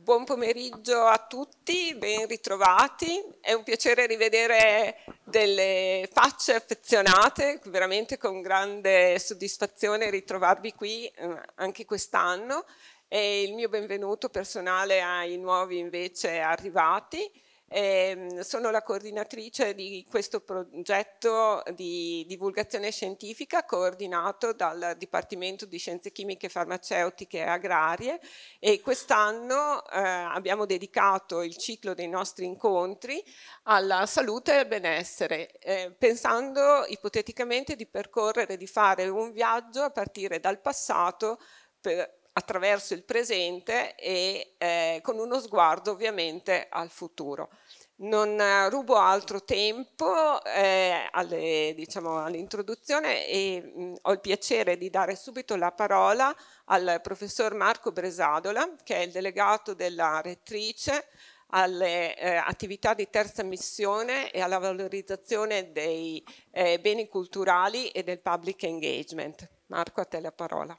Buon pomeriggio a tutti, ben ritrovati. È un piacere rivedere delle facce affezionate, veramente con grande soddisfazione ritrovarvi qui eh, anche quest'anno e il mio benvenuto personale ai nuovi invece arrivati. Eh, sono la coordinatrice di questo progetto di divulgazione scientifica coordinato dal Dipartimento di Scienze Chimiche, Farmaceutiche e Agrarie e quest'anno eh, abbiamo dedicato il ciclo dei nostri incontri alla salute e al benessere, eh, pensando ipoteticamente di percorrere, di fare un viaggio a partire dal passato per attraverso il presente e eh, con uno sguardo ovviamente al futuro. Non eh, rubo altro tempo eh, diciamo, all'introduzione diciamo, all e mh, mm, ho il piacere di dare subito la parola al professor Marco Bresadola, che è il delegato della rettrice alle eh, attività di terza missione e alla valorizzazione dei eh, beni culturali e del public engagement. Marco, a te la parola.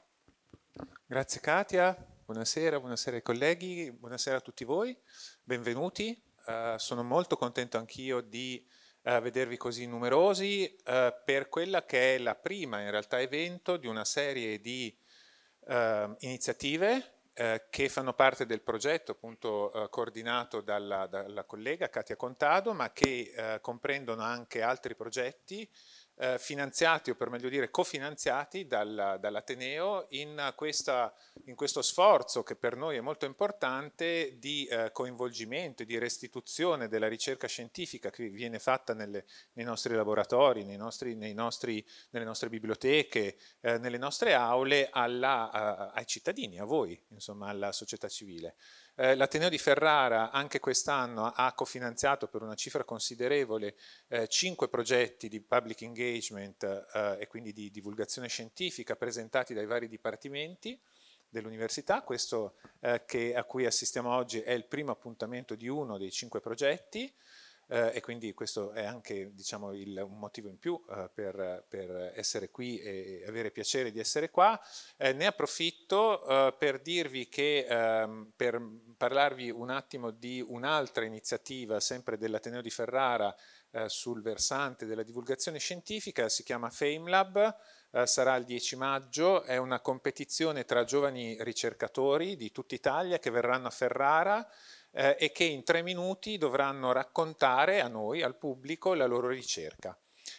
Grazie Katia, buonasera, buonasera ai colleghi, buonasera a tutti voi, benvenuti. Uh, sono molto contento anch'io di uh, vedervi così numerosi uh, per quella che è la prima in realtà evento di una serie di iniziative che fanno parte del progetto appunto coordinato dalla, dalla, collega Katia Contado ma che comprendono anche altri progetti eh, finanziati o per meglio dire cofinanziati dal, dall'Ateneo in, questa, in, questo sforzo che per noi è molto importante di eh, coinvolgimento e di restituzione della ricerca scientifica che viene fatta nelle, nei nostri laboratori, nei nostri, nei nostri, nelle nostre biblioteche, eh, nelle nostre aule alla, a, ai cittadini, a voi, insomma alla società civile. Eh, L'Ateneo di Ferrara anche quest'anno ha cofinanziato per una cifra considerevole eh, cinque progetti di public engagement eh, e quindi di divulgazione scientifica presentati dai vari dipartimenti dell'università, questo eh, che, a cui assistiamo oggi è il primo appuntamento di uno dei cinque progetti, eh, e quindi questo è anche diciamo, il, un motivo in più eh, per, per, essere qui e avere piacere di essere qua. Eh, ne approfitto eh, per dirvi che, ehm, per parlarvi un attimo di un'altra iniziativa, sempre dell'Ateneo di Ferrara, eh, sul versante della divulgazione scientifica, si chiama FameLab, eh, sarà il 10 maggio, è una competizione tra giovani ricercatori di tutta Italia che verranno a Ferrara eh, e che in tre minuti dovranno raccontare a noi, al pubblico, la loro ricerca.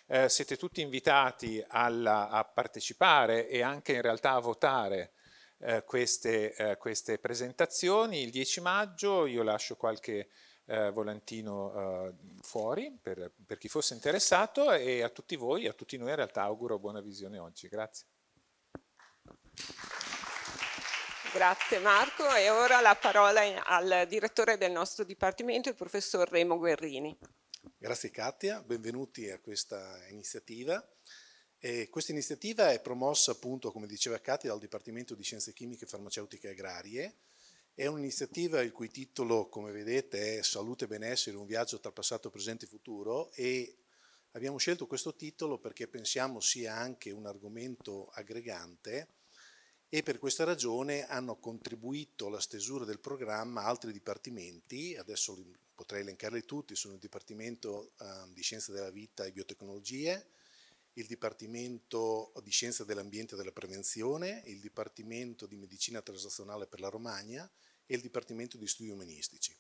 Eh, siete tutti invitati alla, a partecipare e anche in realtà a votare eh, queste, eh, queste, presentazioni. Il 10 maggio io lascio qualche eh, volantino eh, fuori per, per chi fosse interessato e a tutti voi, a tutti noi in realtà auguro buona visione oggi. Grazie. Grazie Marco e ora la parola al direttore del nostro dipartimento, il professor Remo Guerrini. Grazie Katia, benvenuti a questa iniziativa. E questa iniziativa è promossa appunto, come diceva Katia, dal Dipartimento di Scienze Chimiche, Farmaceutiche e Agrarie. È un'iniziativa il cui titolo, come vedete, è Salute e benessere, un viaggio tra passato, presente e futuro e abbiamo scelto questo titolo perché pensiamo sia anche un argomento aggregante e per questa ragione hanno contribuito alla stesura del programma altri dipartimenti, adesso potrei elencarli tutti, sono il Dipartimento ehm, di Scienza della Vita e Biotecnologie, il Dipartimento di Scienza dell'Ambiente e della Prevenzione, il Dipartimento di Medicina Transazionale per la Romagna e il Dipartimento di Studi Umanistici.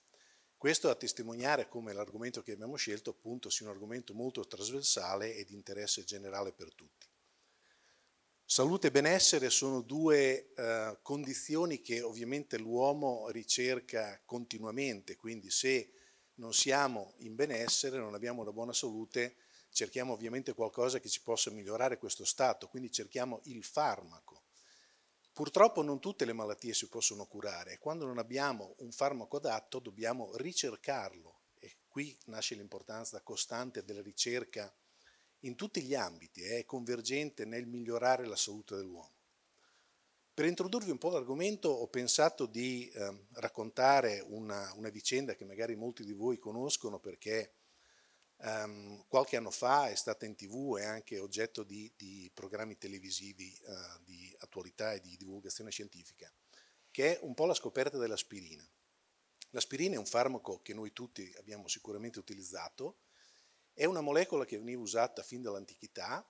Questo a testimoniare come l'argomento che abbiamo scelto appunto sia un argomento molto trasversale e di interesse generale per tutti. Salute e benessere sono due eh, condizioni che ovviamente l'uomo ricerca continuamente, quindi se non siamo in benessere, non abbiamo una buona salute, cerchiamo ovviamente qualcosa che ci possa migliorare questo stato, quindi cerchiamo il farmaco. Purtroppo non tutte le malattie si possono curare quando non abbiamo un farmaco adatto dobbiamo ricercarlo e qui nasce l'importanza costante della ricerca in tutti gli ambiti eh, è convergente nel migliorare la salute dell'uomo. Per introdurvi un po' l'argomento ho pensato di eh, raccontare una, una, vicenda che magari molti di voi conoscono perché ehm, qualche anno fa è stata in tv e anche oggetto di, di programmi televisivi eh, di attualità e di divulgazione scientifica, che è un po' la scoperta dell'aspirina. L'aspirina è un farmaco che noi tutti abbiamo sicuramente utilizzato, è una molecola che veniva usata fin dall'antichità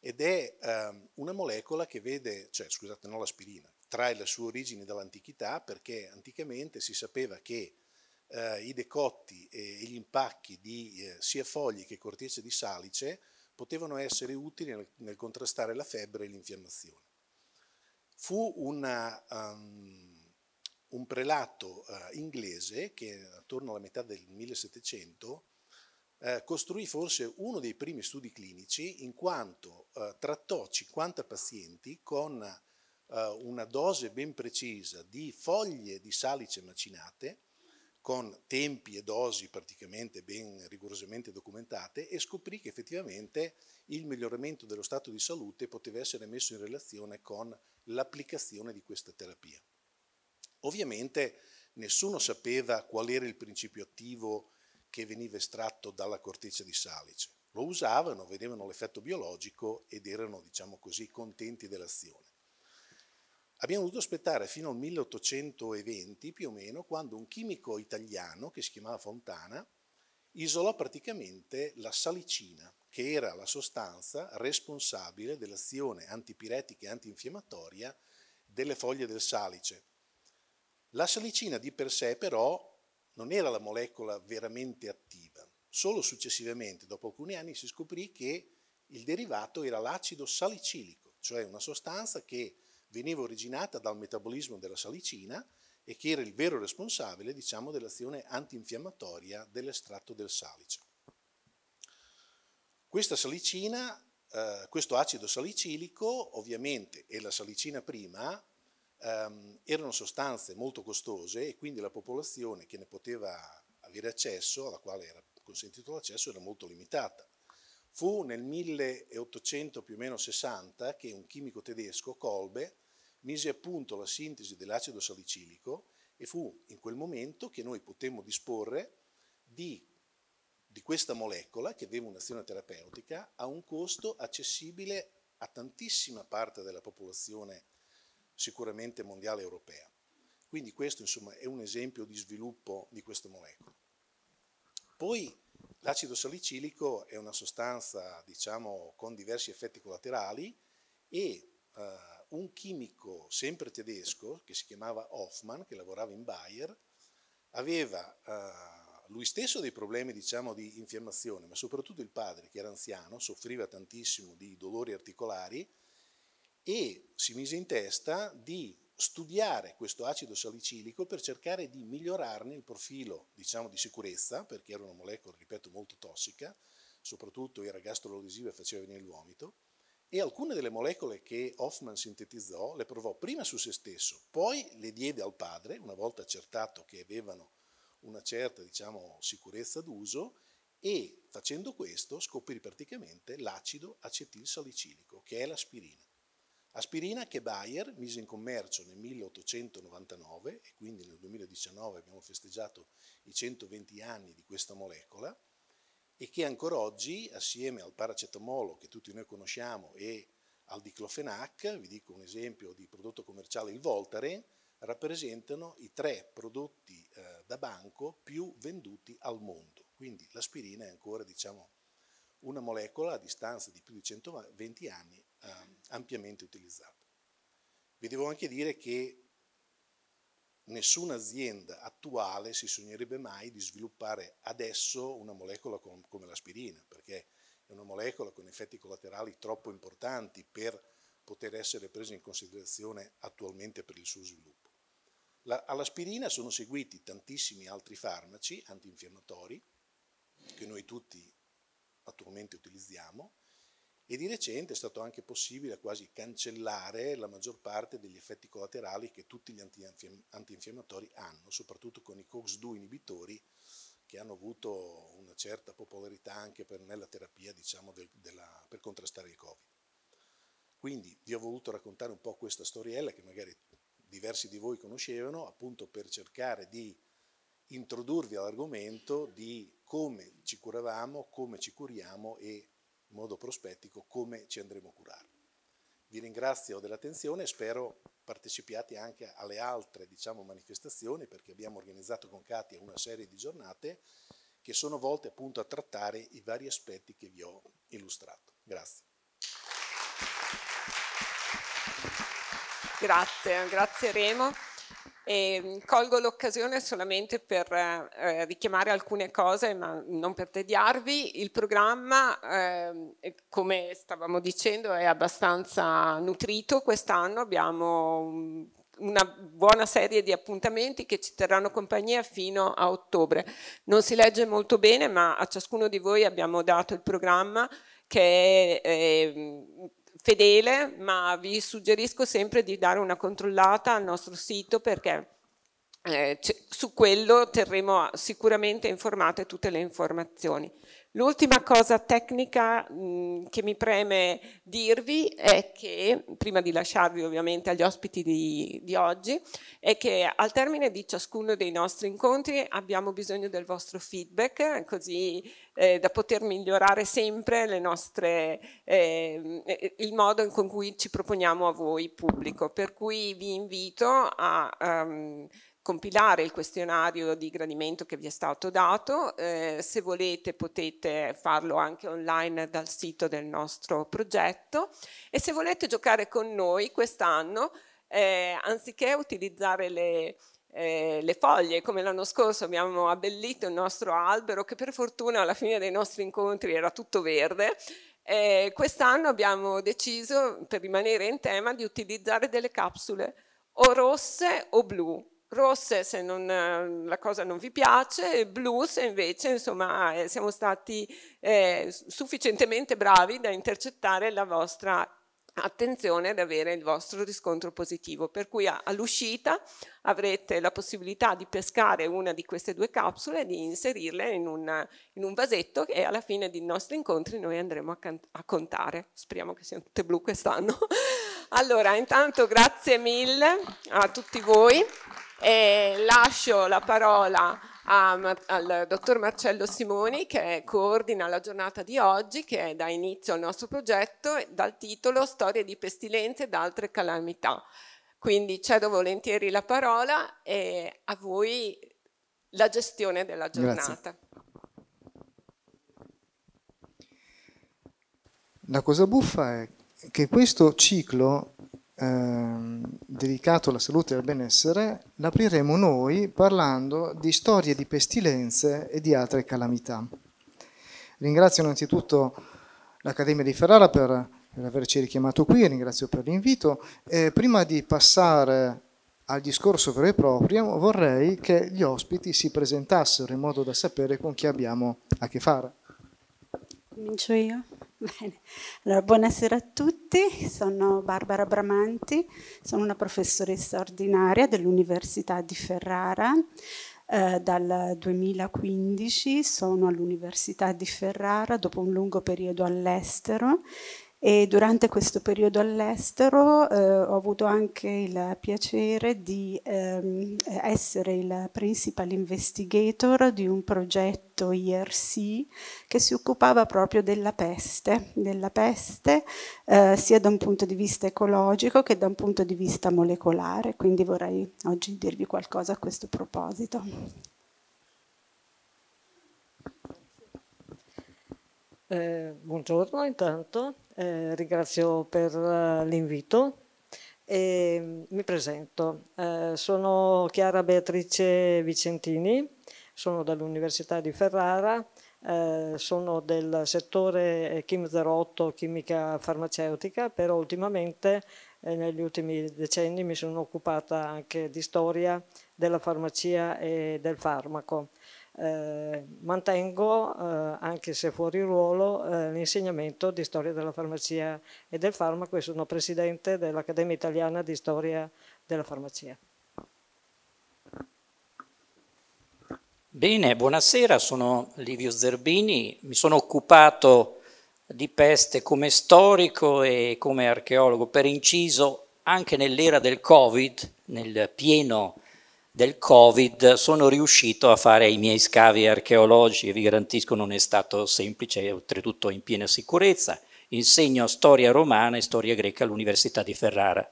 ed è ehm, una molecola che vede, cioè scusate, non l'aspirina, trae le sue origini dall'antichità perché anticamente si sapeva che eh, i decotti e gli impacchi di eh, sia foglie che cortecce di salice potevano essere utili nel, nel contrastare la febbre e l'infiammazione. Fu una, um, un prelato uh, inglese che attorno alla metà del 1700 eh, costruì forse uno dei primi studi clinici in quanto eh, trattò 50 pazienti con eh, una dose ben precisa di foglie di salice macinate con tempi e dosi praticamente ben rigorosamente documentate e scoprì che effettivamente il miglioramento dello stato di salute poteva essere messo in relazione con l'applicazione di questa terapia. Ovviamente nessuno sapeva qual era il principio attivo che veniva estratto dalla corteccia di salice. Lo usavano, vedevano l'effetto biologico ed erano, diciamo così, contenti dell'azione. Abbiamo dovuto aspettare fino al 1820 più o meno, quando un chimico italiano che si chiamava Fontana isolò praticamente la salicina, che era la sostanza responsabile dell'azione antipiretica e antinfiammatoria delle foglie del salice. La salicina di per sé però non era la molecola veramente attiva. Solo successivamente, dopo alcuni anni, si scoprì che il derivato era l'acido salicilico, cioè una sostanza che veniva originata dal metabolismo della salicina e che era il vero responsabile, diciamo, dell'azione antinfiammatoria dell'estratto del salice. Questa salicina, eh, questo acido salicilico, ovviamente, e la salicina prima, ehm, erano sostanze molto costose e quindi la popolazione che ne poteva avere accesso, alla quale era consentito l'accesso, era molto limitata. Fu nel 1800 più o meno 60 che un chimico tedesco, Kolbe, mise a punto la sintesi dell'acido salicilico e fu in quel momento che noi potemmo disporre di, di questa molecola che aveva un'azione terapeutica a un costo accessibile a tantissima parte della popolazione sicuramente mondiale europea. Quindi questo insomma, è un esempio di sviluppo di questa molecola. Poi l'acido salicilico è una sostanza diciamo, con diversi effetti collaterali e eh, un chimico sempre tedesco che si chiamava Hoffman, che lavorava in Bayer, aveva eh, lui stesso dei problemi diciamo, di infiammazione, ma soprattutto il padre, che era anziano, soffriva tantissimo di dolori articolari e si mise in testa di studiare questo acido salicilico per cercare di migliorarne il profilo diciamo, di sicurezza, perché era una molecola, ripeto, molto tossica, soprattutto era gastrolesiva e faceva venire il vomito, e alcune delle molecole che Hoffman sintetizzò le provò prima su se stesso, poi le diede al padre, una volta accertato che avevano una certa diciamo, sicurezza d'uso, e facendo questo scoprì praticamente l'acido acetilsalicilico, che è l'aspirina. Aspirina che Bayer mise in commercio nel 1899 e quindi nel 2019 abbiamo festeggiato i 120 anni di questa molecola e che ancora oggi assieme al paracetamolo che tutti noi conosciamo e al diclofenac, vi dico un esempio di prodotto commerciale, il Voltaren, rappresentano i tre prodotti eh, da banco più venduti al mondo. Quindi l'aspirina è ancora diciamo, una molecola a distanza di più di 120 anni eh, ampiamente utilizzato. Vi devo anche dire che nessuna azienda attuale si sognerebbe mai di sviluppare adesso una molecola com come l'aspirina, perché è una molecola con effetti collaterali troppo importanti per poter essere presa in considerazione attualmente per il suo sviluppo. La, all'aspirina sono seguiti tantissimi altri farmaci antinfiammatori che noi tutti attualmente utilizziamo, e di recente è stato anche possibile quasi cancellare la maggior parte degli effetti collaterali che tutti gli antinfiammatori hanno, soprattutto con i COX-2 inibitori che hanno avuto una certa popolarità anche per, nella terapia diciamo, del, della, per contrastare il Covid. Quindi vi ho voluto raccontare un po' questa storiella che magari diversi di voi conoscevano, appunto per cercare di introdurvi all'argomento di come ci curavamo, come ci curiamo e in modo prospettico come ci andremo a curare. Vi ringrazio dell'attenzione e spero partecipiate anche alle altre diciamo, manifestazioni perché abbiamo organizzato con Katia una serie di giornate che sono volte appunto a trattare i vari aspetti che vi ho illustrato. Grazie. Grazie, grazie Remo. E ehm, colgo l'occasione solamente per eh, richiamare alcune cose, ma non per tediarvi. Il programma, eh, come stavamo dicendo, è abbastanza nutrito quest'anno. Abbiamo una buona serie di appuntamenti che ci terranno compagnia fino a ottobre. Non si legge molto bene, ma a ciascuno di voi abbiamo dato il programma che è, è ehm, fedele, ma vi suggerisco sempre di dare una controllata al nostro sito perché eh, su quello terremo sicuramente informate tutte le informazioni. L'ultima cosa tecnica mh, che mi preme dirvi è che, prima di lasciarvi ovviamente agli ospiti di, di oggi, è che al termine di ciascuno dei nostri incontri abbiamo bisogno del vostro feedback, così eh, da poter migliorare sempre le nostre, eh, eh il modo in cui ci proponiamo a voi pubblico. Per cui vi invito a... Um, compilare il questionario di gradimento che vi è stato dato, eh, se volete potete farlo anche online dal sito del nostro progetto e se volete giocare con noi quest'anno, eh, anziché utilizzare le, eh, le foglie, come l'anno scorso abbiamo abbellito il nostro albero che per fortuna alla fine dei nostri incontri era tutto verde, eh, quest'anno abbiamo deciso per rimanere in tema di utilizzare delle capsule o rosse o blu rosse se non, la cosa non vi piace, blu se invece insomma, eh, siamo stati eh, sufficientemente bravi da intercettare la vostra attenzione ad avere il vostro riscontro positivo, per cui all'uscita avrete la possibilità di pescare una di queste due capsule e di inserirle in, una, in un vasetto e alla fine dei nostri incontri noi andremo a, a contare. Speriamo che siano tutte blu quest'anno. Allora, intanto grazie mille a tutti voi e lascio la parola a, al dottor Marcello Simoni che coordina la giornata di oggi che dà inizio al nostro progetto dal titolo Storie di pestilenze ed altre calamità. Quindi cedo volentieri la parola e a voi la gestione della giornata. Grazie. La cosa buffa è che questo ciclo Ehm, dedicato alla salute e al benessere, l'apriremo noi parlando di storie di pestilenze e di altre calamità. Ringrazio innanzitutto l'Accademia di Ferrara per, per averci richiamato qui, ringrazio per l'invito. Eh, prima di passare al discorso vero e proprio, vorrei che gli ospiti si presentassero in modo da sapere con chi abbiamo a che fare. Comincio io. Bene. Allora, buonasera a tutti, sono Barbara Bramanti, sono una professoressa ordinaria dell'Università di Ferrara. Eh, dal 2015 sono all'Università di Ferrara dopo un lungo periodo all'estero e durante questo periodo all'estero eh, ho avuto anche il piacere di ehm, essere il principal investigator di un progetto IRC che si occupava proprio della peste, della peste eh, sia da un punto di vista ecologico che da un punto di vista molecolare, quindi vorrei oggi dirvi qualcosa a questo proposito. Eh, buongiorno intanto. Eh, ringrazio per eh, l'invito e mi presento. Eh, sono Chiara Beatrice Vicentini, sono dall'Università di Ferrara, eh, sono del settore chim eh, 08 chimica farmaceutica, però ultimamente negli ultimi decenni mi sono occupata anche di storia della farmacia e del farmaco eh, mantengo, eh, anche se fuori ruolo, eh, l'insegnamento di storia della farmacia e del farmaco e sono presidente dell'Accademia Italiana di Storia della Farmacia. Bene, buonasera, sono Livio Zerbini, mi sono occupato di peste come storico e come archeologo, per inciso anche nell'era del Covid, nel pieno del Covid sono riuscito a fare i miei scavi archeologici, e vi garantisco non è stato semplice, oltretutto in piena sicurezza. Insegno storia romana e storia greca all'Università di Ferrara.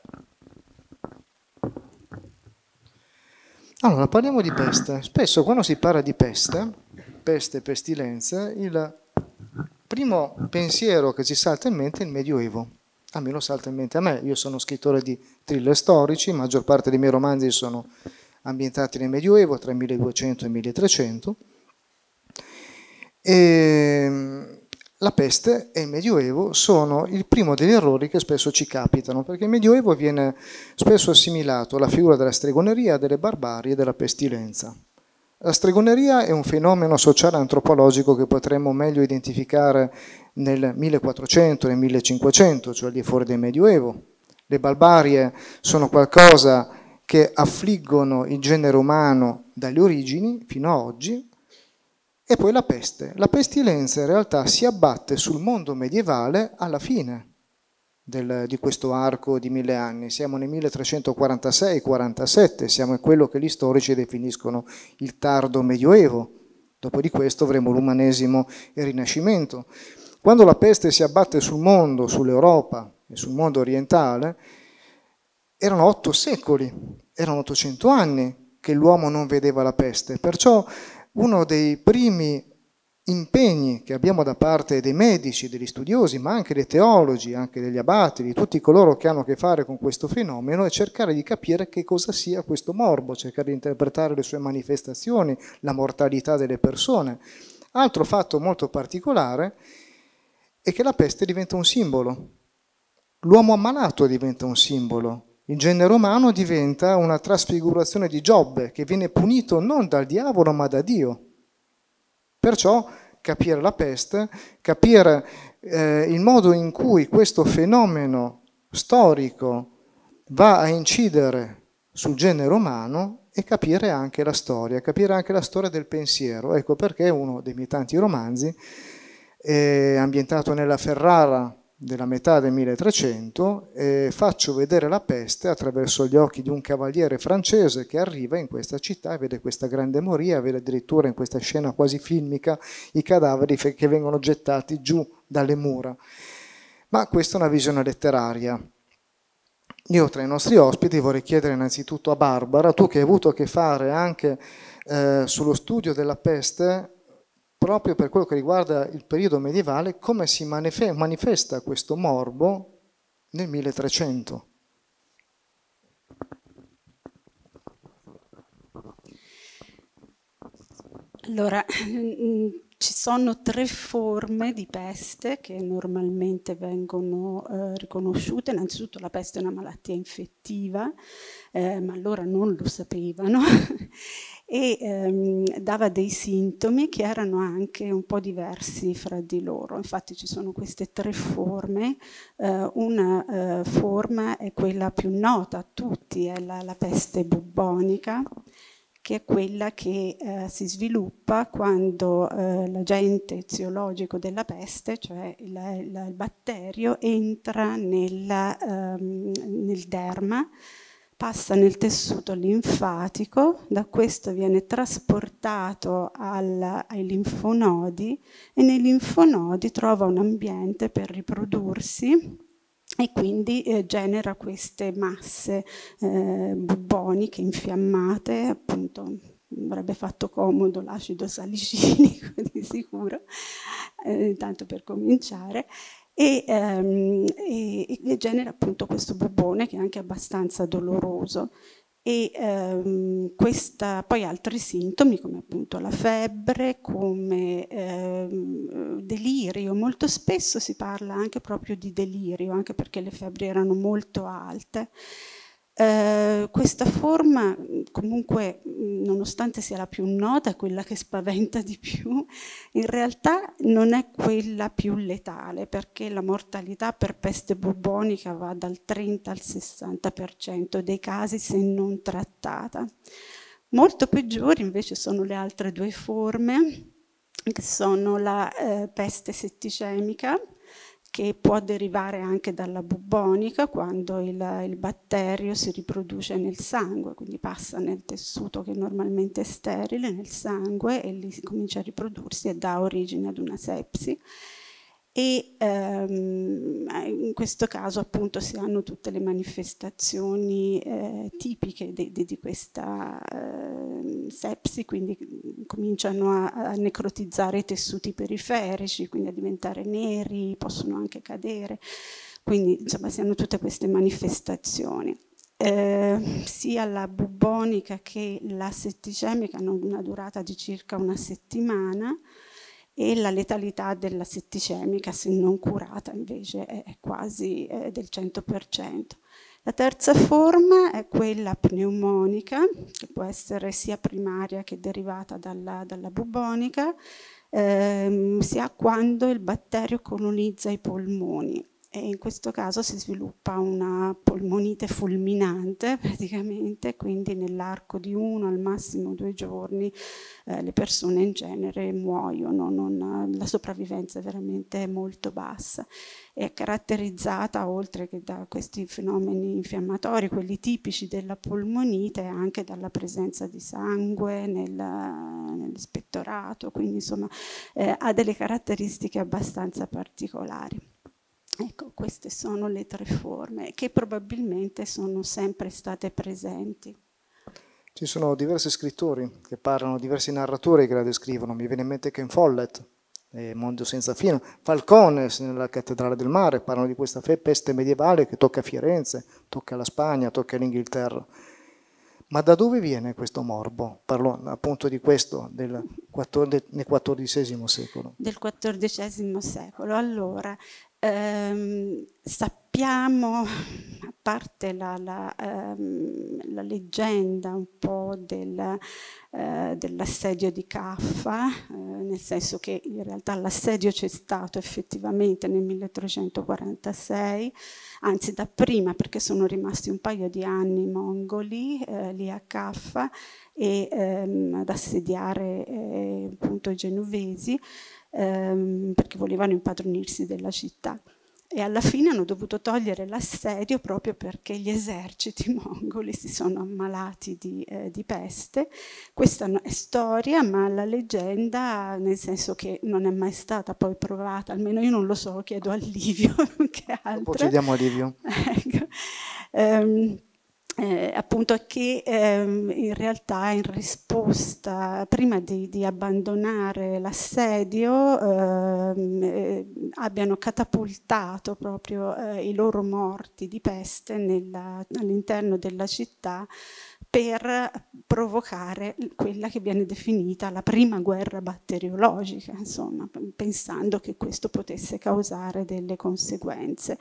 Allora, parliamo di peste. Spesso quando si parla di peste, peste e pestilenza, il primo pensiero che ci salta in mente è il Medioevo. A me lo salta in mente a me, io sono scrittore di thriller storici, la maggior parte dei miei romanzi sono ambientati nel Medioevo tra 1200 e 1300. E ehm, la peste e il Medioevo sono il primo degli errori che spesso ci capitano, perché il Medioevo viene spesso assimilato alla figura della stregoneria, delle barbarie e della pestilenza. La stregoneria è un fenomeno sociale antropologico che potremmo meglio identificare nel 1400, nel 1500, cioè al di fuori del Medioevo. Le barbarie sono qualcosa che affliggono il genere umano dalle origini fino ad oggi, e poi la peste. La pestilenza in realtà si abbatte sul mondo medievale alla fine del, di questo arco di mille anni. Siamo nel 1346-47, siamo in quello che gli storici definiscono il tardo medioevo. Dopo di questo avremo l'umanesimo e il rinascimento. Quando la peste si abbatte sul mondo, sull'Europa e sul mondo orientale, erano otto secoli, erano 800 anni che l'uomo non vedeva la peste, perciò uno dei primi impegni che abbiamo da parte dei medici, degli studiosi, ma anche dei teologi, anche degli abati, di tutti coloro che hanno a che fare con questo fenomeno, è cercare di capire che cosa sia questo morbo, cercare di interpretare le sue manifestazioni, la mortalità delle persone. Altro fatto molto particolare è che la peste diventa un simbolo. L'uomo ammalato diventa un simbolo, il genere umano diventa una trasfigurazione di Giobbe che viene punito non dal diavolo ma da Dio. Perciò capire la peste, capire eh, il modo in cui questo fenomeno storico va a incidere sul genere umano e capire anche la storia, capire anche la storia del pensiero. Ecco perché uno dei miei tanti romanzi, è ambientato nella Ferrara della metà del 1300 e faccio vedere la peste attraverso gli occhi di un cavaliere francese che arriva in questa città e vede questa grande moria, vede addirittura in questa scena quasi filmica i cadaveri che vengono gettati giù dalle mura. Ma questa è una visione letteraria. Io tra i nostri ospiti vorrei chiedere innanzitutto a Barbara, tu che hai avuto a che fare anche eh, sullo studio della peste proprio per quello che riguarda il periodo medievale, come si manifesta questo morbo nel 1300. Allora, ci sono tre forme di peste che normalmente vengono eh, riconosciute. Innanzitutto la peste è una malattia infettiva, eh, ma allora non lo sapevano. e ehm, dava dei sintomi che erano anche un po' diversi fra di loro. Infatti ci sono queste tre forme, eh, una eh, forma è quella più nota a tutti, è la, la peste bubbonica, che è quella che eh, si sviluppa quando eh, l'agente eziologico della peste, cioè il, il, il batterio, entra nella, ehm, nel derma, passa nel tessuto linfatico, da questo viene trasportato al, ai linfonodi e nei linfonodi trova un ambiente per riprodursi e quindi eh, genera queste masse eh, bubboniche infiammate, appunto avrebbe fatto comodo l'acido salicinico di sicuro, eh, tanto per cominciare, e, ehm, e, e genera appunto questo bubone che è anche abbastanza doloroso e ehm, questa, poi altri sintomi come appunto la febbre, come ehm, delirio, molto spesso si parla anche proprio di delirio, anche perché le febbri erano molto alte eh, questa forma comunque nonostante sia la più nota, quella che spaventa di più, in realtà non è quella più letale perché la mortalità per peste bubonica va dal 30 al 60% dei casi se non trattata. Molto peggiori invece sono le altre due forme che sono la eh, peste setticemica che può derivare anche dalla bubonica quando il, il, batterio si riproduce nel sangue, quindi passa nel tessuto che normalmente è sterile, nel sangue, e lì comincia a riprodursi e dà origine ad una sepsi e ehm, in questo caso appunto si hanno tutte le manifestazioni eh, tipiche di, di, di questa eh, sepsi, quindi cominciano a, a, necrotizzare i tessuti periferici, quindi a diventare neri, possono anche cadere, quindi insomma si hanno tutte queste manifestazioni. Eh, sia la bubonica che la setticemica hanno una durata di circa una settimana, e la letalità della setticemica, se non curata, invece è quasi eh, del 100%. La terza forma è quella pneumonica, che può essere sia primaria che derivata dalla, dalla bubonica, ehm, si ha quando il batterio colonizza i polmoni e in questo caso si sviluppa una polmonite fulminante praticamente, quindi nell'arco di uno al massimo due giorni eh, le persone in genere muoiono, non, la sopravvivenza è veramente molto bassa. È caratterizzata oltre che da questi fenomeni infiammatori, quelli tipici della polmonite, anche dalla presenza di sangue nel, nel quindi insomma eh, ha delle caratteristiche abbastanza particolari. Ecco, queste sono le tre forme che probabilmente sono sempre state presenti. Ci sono diversi scrittori che parlano, diversi narratori che la descrivono. Mi viene in mente Ken Follett, eh, Mondo senza fine, Falcone nella Cattedrale del Mare, parlano di questa peste medievale che tocca Firenze, tocca la Spagna, tocca l'Inghilterra. Ma da dove viene questo morbo? Parlo appunto di questo, del, del XIV secolo. Del XIV secolo. Allora, eh, sappiamo, a parte la, la, ehm, la, leggenda un po' del, eh, dell'assedio di Caffa, eh, nel senso che in realtà l'assedio c'è stato effettivamente nel 1346, anzi da prima perché sono rimasti un paio di anni i mongoli eh, lì a Caffa e ehm, ad assediare eh, appunto i genovesi ehm, perché volevano impadronirsi della città. E alla fine hanno dovuto togliere l'assedio proprio perché gli eserciti mongoli si sono ammalati di, eh, di peste. Questa è storia, ma la leggenda, nel senso che non è mai stata poi provata, almeno io non lo so, chiedo a Livio che chiediamo a Livio. ecco. Um, eh, appunto che ehm, in realtà in risposta, prima di, di abbandonare l'assedio, ehm, eh, abbiano catapultato proprio eh, i loro morti di peste all'interno della città per provocare quella che viene definita la prima guerra batteriologica, insomma, pensando che questo potesse causare delle conseguenze.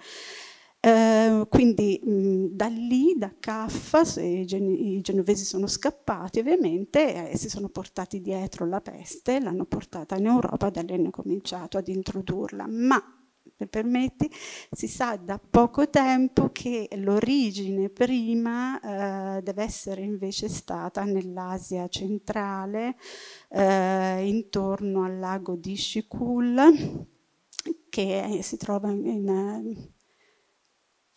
Ehm, quindi mh, mhmm, da lì, da Caffa, i, gen i, genovesi sono scappati ovviamente, eh, si sono portati dietro la peste, l'hanno portata in Europa, da lì hanno cominciato ad introdurla. Ma, se permetti, si sa da poco tempo che l'origine prima eh, deve essere invece stata nell'Asia centrale, eh, intorno al lago di Shikul, che si trova in, in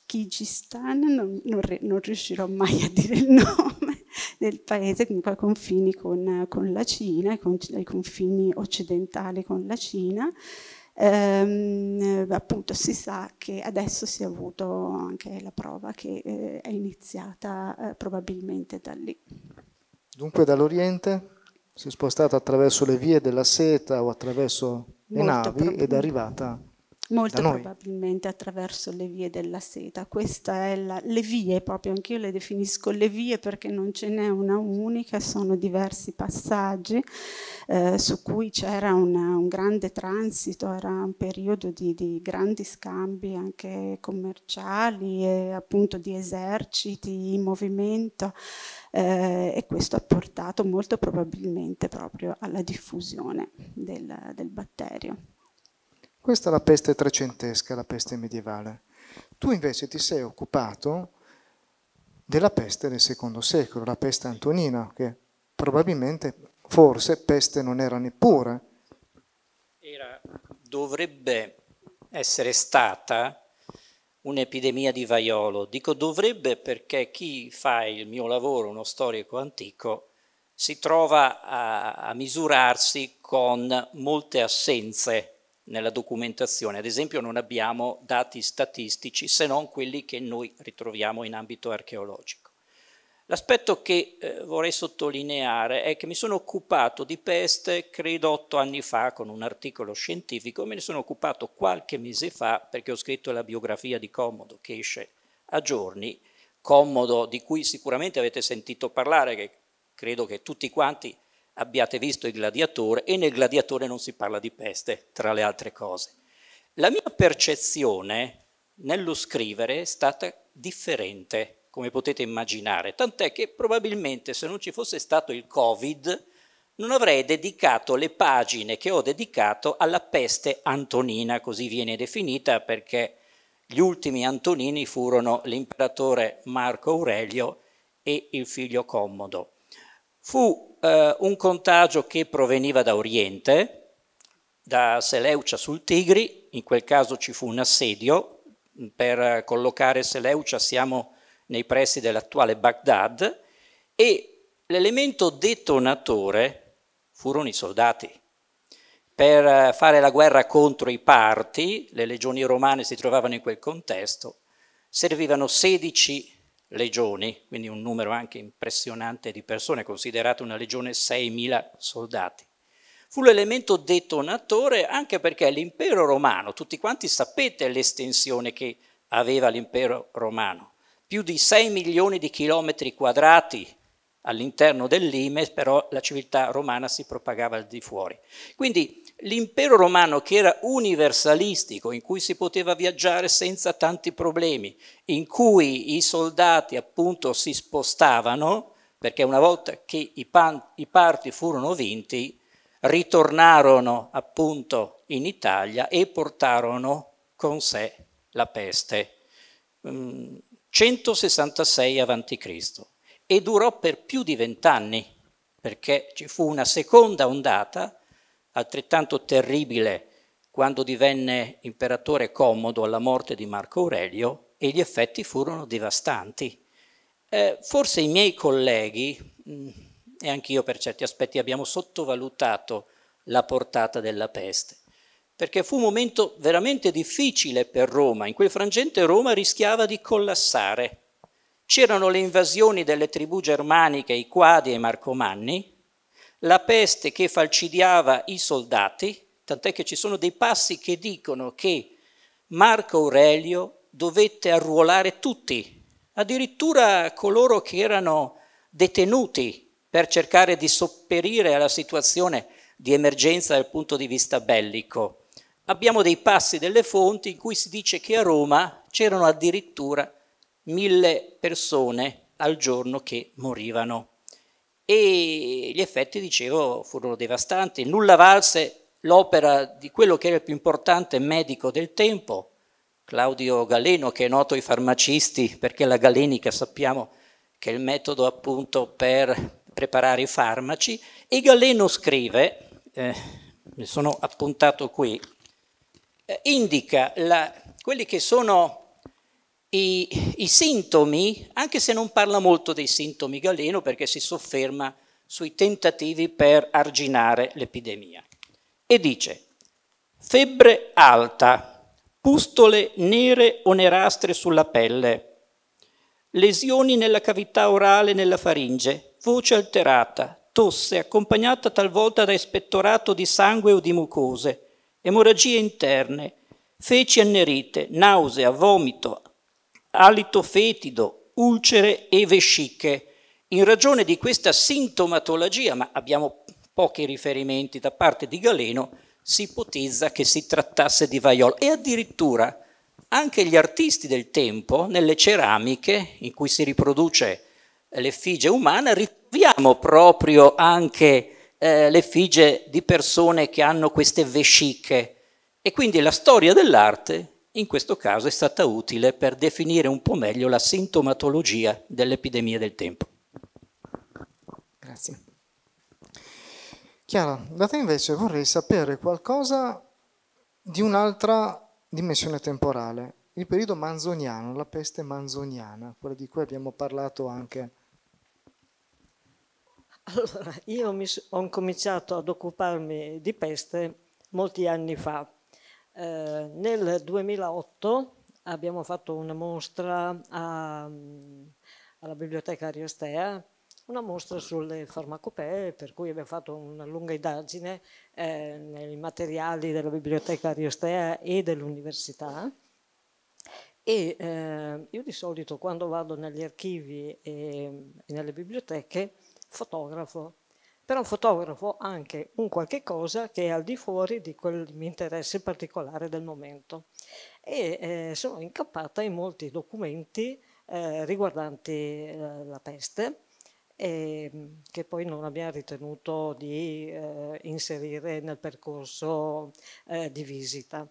Kyrgyzstan, non, non, non, riuscirò mai a dire il nome del paese, comunque ai confini con, con la Cina, ai, con, ai confini occidentali con la Cina. Ehm, appunto si sa che adesso si è avuto anche la prova che eh, è iniziata eh, probabilmente da lì. Dunque dall'Oriente si è spostata attraverso le vie della seta o attraverso le Molto navi ed è arrivata Molto probabilmente attraverso le vie della seta. Queste sono le vie proprio, anch'io le definisco le vie perché non ce n'è una unica, sono diversi passaggi eh, su cui c'era un grande transito, era un periodo di, di, grandi scambi anche commerciali e appunto di eserciti in movimento eh, e questo ha portato molto probabilmente proprio alla diffusione del, del batterio. Questa è la peste trecentesca, la peste medievale. Tu invece ti sei occupato della peste del secondo secolo, la peste antonina, che probabilmente, forse, peste non era neppure. Era, dovrebbe essere stata un'epidemia di vaiolo. Dico dovrebbe perché chi fa il mio lavoro, uno storico antico, si trova a, a misurarsi con molte assenze nella documentazione. Ad esempio non abbiamo dati statistici se non quelli che noi ritroviamo in ambito archeologico. L'aspetto che eh, vorrei sottolineare è che mi sono occupato di peste, credo otto anni fa, con un articolo scientifico, me ne sono occupato qualche mese fa perché ho scritto la biografia di Commodo che esce a giorni, Commodo di cui sicuramente avete sentito parlare, che credo che tutti quanti abbiate visto il gladiatore e nel gladiatore non si parla di peste, tra le altre cose. La mia percezione nello scrivere è stata differente, come potete immaginare, tant'è che probabilmente se non ci fosse stato il Covid non avrei dedicato le pagine che ho dedicato alla peste antonina, così viene definita perché gli ultimi antonini furono l'imperatore Marco Aurelio e il figlio Commodo fu eh, un contagio che proveniva da Oriente, da Seleucia sul Tigri, in quel caso ci fu un assedio, per collocare Seleucia siamo nei pressi dell'attuale Baghdad, e l'elemento detonatore furono i soldati. Per fare la guerra contro i parti, le legioni romane si trovavano in quel contesto, servivano 16 legioni, quindi un numero anche impressionante di persone, considerate una legione 6.000 soldati. Fu l'elemento detonatore anche perché l'impero romano, tutti quanti sapete l'estensione che aveva l'impero romano, più di 6 milioni di chilometri quadrati all'interno del Lime, però la civiltà romana si propagava al di fuori. Quindi L'impero romano che era universalistico, in cui si poteva viaggiare senza tanti problemi, in cui i soldati appunto si spostavano, perché una volta che i, pan, i parti furono vinti, ritornarono appunto in Italia e portarono con sé la peste. 166 mm, a.C. e durò per più di vent'anni, perché ci fu una seconda ondata altrettanto terribile quando divenne imperatore Commodo alla morte di Marco Aurelio e gli effetti furono devastanti. Eh, forse i miei colleghi, mh, mm, e anch'io per certi aspetti, abbiamo sottovalutato la portata della peste, perché fu un momento veramente difficile per Roma. In quel frangente Roma rischiava di collassare. C'erano le invasioni delle tribù germaniche, i Quadi e i Marcomanni, la peste che falcidiava i soldati, tant'è che ci sono dei passi che dicono che Marco Aurelio dovette arruolare tutti, addirittura coloro che erano detenuti per cercare di sopperire alla situazione di emergenza dal punto di vista bellico. Abbiamo dei passi delle fonti in cui si dice che a Roma c'erano addirittura mille persone al giorno che morivano e gli effetti, dicevo, furono devastanti. Nulla valse l'opera di quello che era il più importante medico del tempo, Claudio Galeno, che è noto ai farmacisti perché la galenica sappiamo che è il metodo appunto per preparare i farmaci, e Galeno scrive, eh, mi sono appuntato qui, eh, indica la, quelli che sono i, i sintomi, anche se non parla molto dei sintomi Galeno perché si sofferma sui tentativi per arginare l'epidemia. E dice, febbre alta, pustole nere o nerastre sulla pelle, lesioni nella cavità orale e nella faringe, voce alterata, tosse accompagnata talvolta da espettorato di sangue o di mucose, emorragie interne, feci annerite, nausea, vomito, alito fetido, ulcere e vesciche. In ragione di questa sintomatologia, ma abbiamo pochi riferimenti da parte di Galeno, si ipotizza che si trattasse di vaiolo e addirittura anche gli artisti del tempo, nelle ceramiche in cui si riproduce l'effigie umana, ritroviamo proprio anche eh, l'effigie di persone che hanno queste vesciche. E quindi la storia dell'arte in questo caso è stata utile per definire un po' meglio la sintomatologia dell'epidemia del tempo. Grazie. Chiara, da te invece vorrei sapere qualcosa di un'altra dimensione temporale, il periodo manzoniano, la peste manzoniana, quella di cui abbiamo parlato anche. Allora, io mi, ho cominciato ad occuparmi di peste molti anni fa, eh, nel 2008 abbiamo fatto una mostra a, mm, alla Biblioteca Ariostea, una mostra sulle farmacopee, per cui abbiamo fatto una lunga indagine eh, nei materiali della Biblioteca Ariostea e dell'Università. E eh, io di solito quando vado negli archivi e, e nelle biblioteche fotografo però fotografo anche un qualche cosa che è al di fuori di quel mio interesse particolare del momento e eh, sono incappata in molti documenti eh, riguardanti eh, la peste ehm, che poi non abbiamo ritenuto di eh, inserire nel percorso eh, di visita.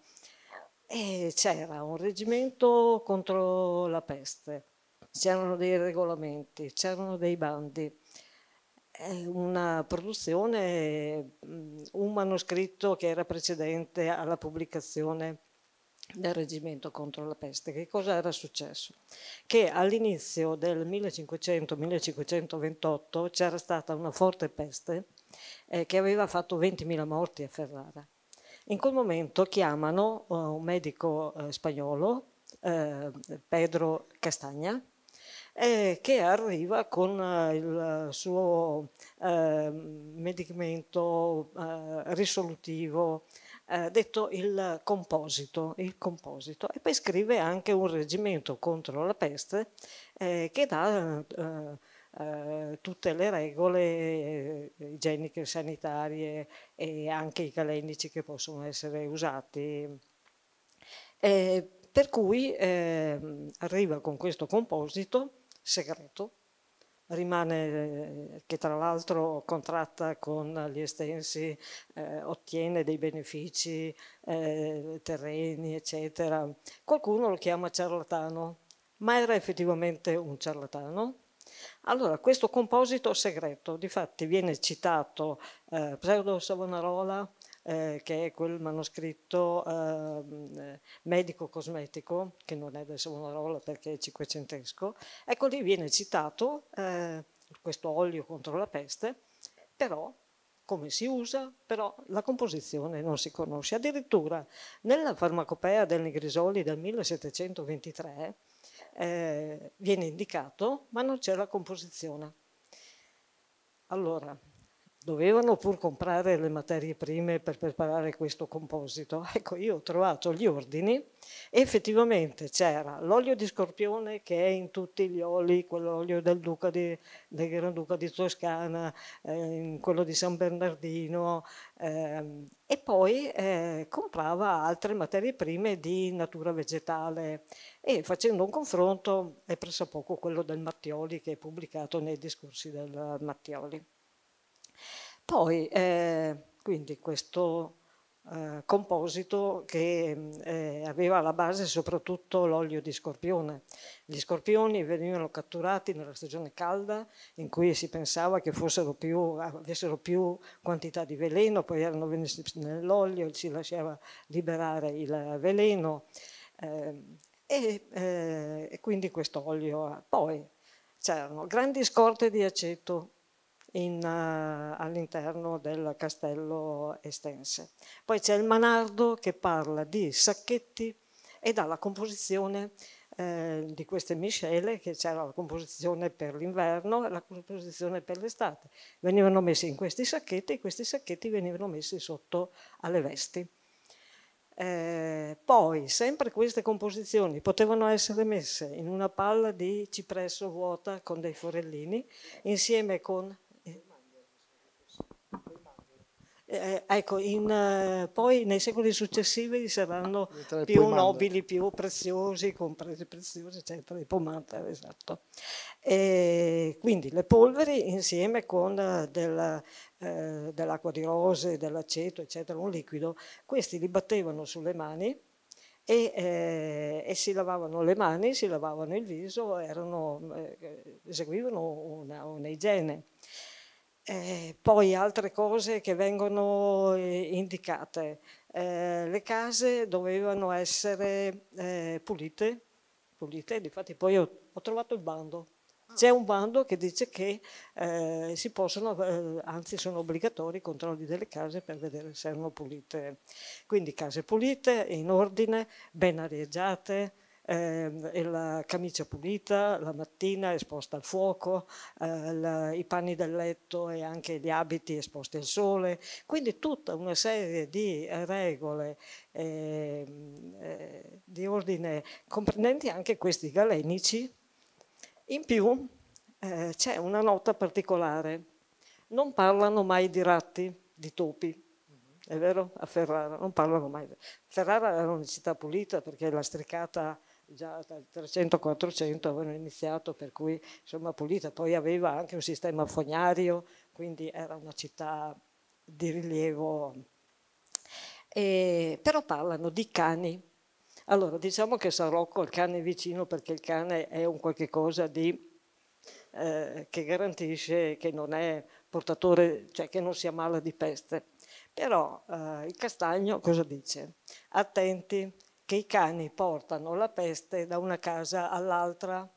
E c'era un reggimento contro la peste, c'erano dei regolamenti, c'erano dei bandi, una produzione, mm, un manoscritto che era precedente alla pubblicazione del reggimento contro la peste. Che cosa era successo? Che all'inizio del 1500-1528 c'era stata una forte peste eh, che aveva fatto 20.000 morti a Ferrara. In quel momento chiamano uh, un medico uh, spagnolo, uh, Pedro Castagna, eh, che arriva con eh, il suo eh, medicamento eh, risolutivo, eh, detto il composito, il composito, e poi scrive anche un reggimento contro la peste eh, che dà tutte le regole igieniche, sanitarie e anche i calendici che possono essere usati. per cui ehm, arriva con questo composito segreto, rimane, eh, che tra l'altro contratta con gli estensi, eh, ottiene dei benefici, eh, terreni, eccetera. Qualcuno lo chiama ciarlatano, ma era effettivamente un ciarlatano? Allora, questo composito segreto, di difatti, viene citato eh, Pseudo Savonarola eh, che è quel manoscritto ehm, eh, medico-cosmetico, che non è del una perché è cinquecentesco, ecco lì viene citato eh, questo olio contro la peste, però come si usa, però la composizione non si conosce. Addirittura nella farmacopea del Negrisoli del 1723 eh, viene indicato, ma non c'è la composizione. Allora, dovevano pur comprare le materie prime per preparare questo composito. Ecco, io ho trovato gli ordini e effettivamente c'era l'olio di scorpione che è in tutti gli oli, quell'olio del, Duca di, del Granduca di Toscana, eh, quello di San Bernardino eh, e poi eh, comprava altre materie prime di natura vegetale e facendo un confronto è presso poco quello del Mattioli che è pubblicato nei discorsi del Mattioli. Poi, eh, quindi questo eh, composito che mm, eh, aveva alla base soprattutto l'olio di scorpione. Gli scorpioni venivano catturati nella stagione calda in cui si pensava che più, avessero più quantità di veleno, poi erano venuti nell'olio, si lasciava liberare il veleno eh, e, eh, e quindi questo olio. Poi c'erano grandi scorte di aceto in, uh, all'interno del castello estense. Poi c'è il Manardo che parla di sacchetti e dà la composizione eh, di queste miscele, che c'era la composizione per l'inverno e la composizione per l'estate. Venivano messi in questi sacchetti e questi sacchetti venivano messi sotto alle vesti. Eh, poi, sempre queste composizioni potevano essere messe in una palla di cipresso vuota con dei forellini, insieme con eh, ecco, in, eh, poi nei secoli successivi saranno più pomata. nobili, più preziosi, con prese preziose, eccetera, di pomata, esatto. E quindi le polveri insieme con eh, eh, dell'acqua di rose, dell'aceto, eccetera, un liquido, questi li battevano sulle mani e, eh, e si lavavano le mani, si lavavano il viso, erano, eh, eseguivano una, una igiene. Eh, poi altre cose che vengono eh, indicate. Eh, le case dovevano essere eh, pulite, pulite, infatti poi ho, ho trovato il bando. Ah. C'è un bando che dice che eh, si possono, eh, anzi sono obbligatori i controlli delle case per vedere se erano pulite. Quindi case pulite, in ordine, ben arieggiate, eh, la camicia pulita, la mattina esposta al fuoco, eh, la, i panni del letto e anche gli abiti esposti al sole, quindi tutta una serie di regole ehm, eh, di ordine comprendenti anche questi galenici. In più eh, c'è una nota particolare, non parlano mai di ratti, di topi, è vero? A Ferrara, non parlano mai. Ferrara era una città pulita perché la stricata già dal 300-400 avevano iniziato, per cui insomma pulita, poi aveva anche un sistema fognario, quindi era una città di rilievo. E, però parlano di cani. Allora, diciamo che Sarocco il cane vicino perché il cane è un qualche cosa di, eh, che garantisce che non è portatore, cioè che non si ammala di peste. Però eh, il castagno cosa dice? Attenti, che i cani portano la peste da una casa all'altra.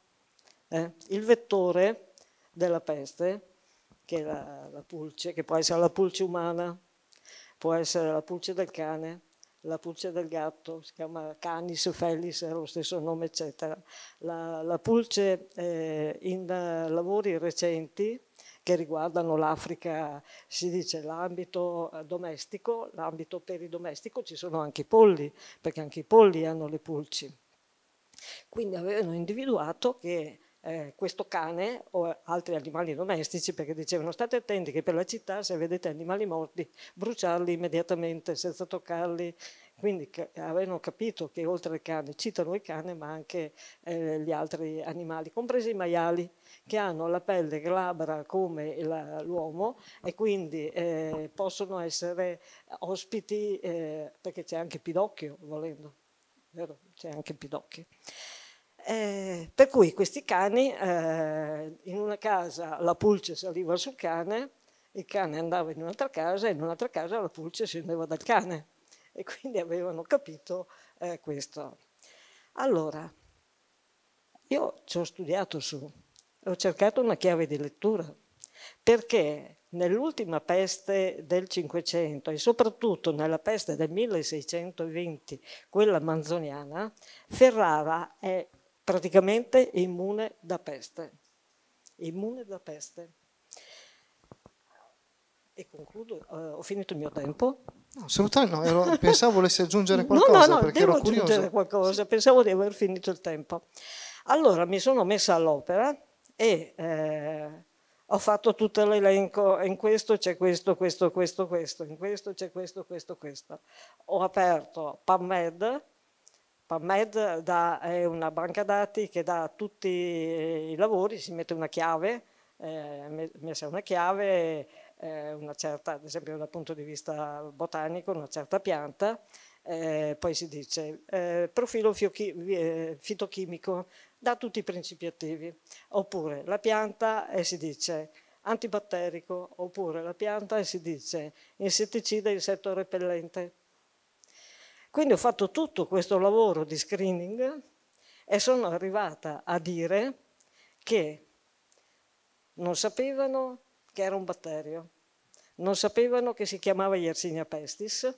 Eh? Il vettore della peste, che è la, la pulce, che può essere la pulce umana, può essere la pulce del cane, la pulce del gatto, si chiama Canis felis, è lo stesso nome, eccetera. La, la pulce eh, in eh, lavori recenti che riguardano l'Africa, si dice l'ambito eh, domestico, l'ambito peridomestico, ci sono anche i polli, perché anche i polli hanno le pulci. Quindi avevano individuato che eh, questo cane o altri animali domestici perché dicevano state attenti che per la città se vedete animali morti bruciarli immediatamente senza toccarli quindi avevano capito che oltre al cane citano il cane ma anche eh, gli altri animali, compresi i maiali che hanno la pelle glabra come l'uomo e quindi eh, possono essere ospiti, eh, perché c'è anche Pidocchio volendo, vero? C'è anche Pidocchio. Eh, per cui questi cani, eh, in una casa la pulce saliva sul cane, il cane andava in un'altra casa e in un'altra casa la pulce scendeva dal cane. e quindi avevano capito eh, questo. Allora, io ci ho studiato su, ho cercato una chiave di lettura, perché nell'ultima peste del 500 e soprattutto nella peste del 1620, quella manzoniana, Ferrara è praticamente immune da peste. Immune da peste. E concludo, eh, ho finito il mio tempo. No, assolutamente no, ero, pensavo volessi aggiungere qualcosa. No, no, no, devo aggiungere qualcosa, pensavo di aver finito il tempo. Allora mi sono messa all'opera e eh, ho fatto tutto l'elenco, in questo c'è questo, questo, questo, questo, in questo c'è questo, questo, questo. Ho aperto PubMed, PubMed da, è una banca dati che dà tutti i lavori, si mette una chiave, eh, messa una chiave, eh, una certa, ad esempio dal punto di vista botanico, una certa pianta, eh, poi si dice eh, profilo eh, fitochimico da tutti i principi attivi, oppure la pianta e si dice antibatterico, oppure la pianta e si dice insetticida, insetto repellente. Quindi ho fatto tutto questo lavoro di screening e sono arrivata a dire che non sapevano che era un batterio. Non sapevano che si chiamava Yersinia pestis,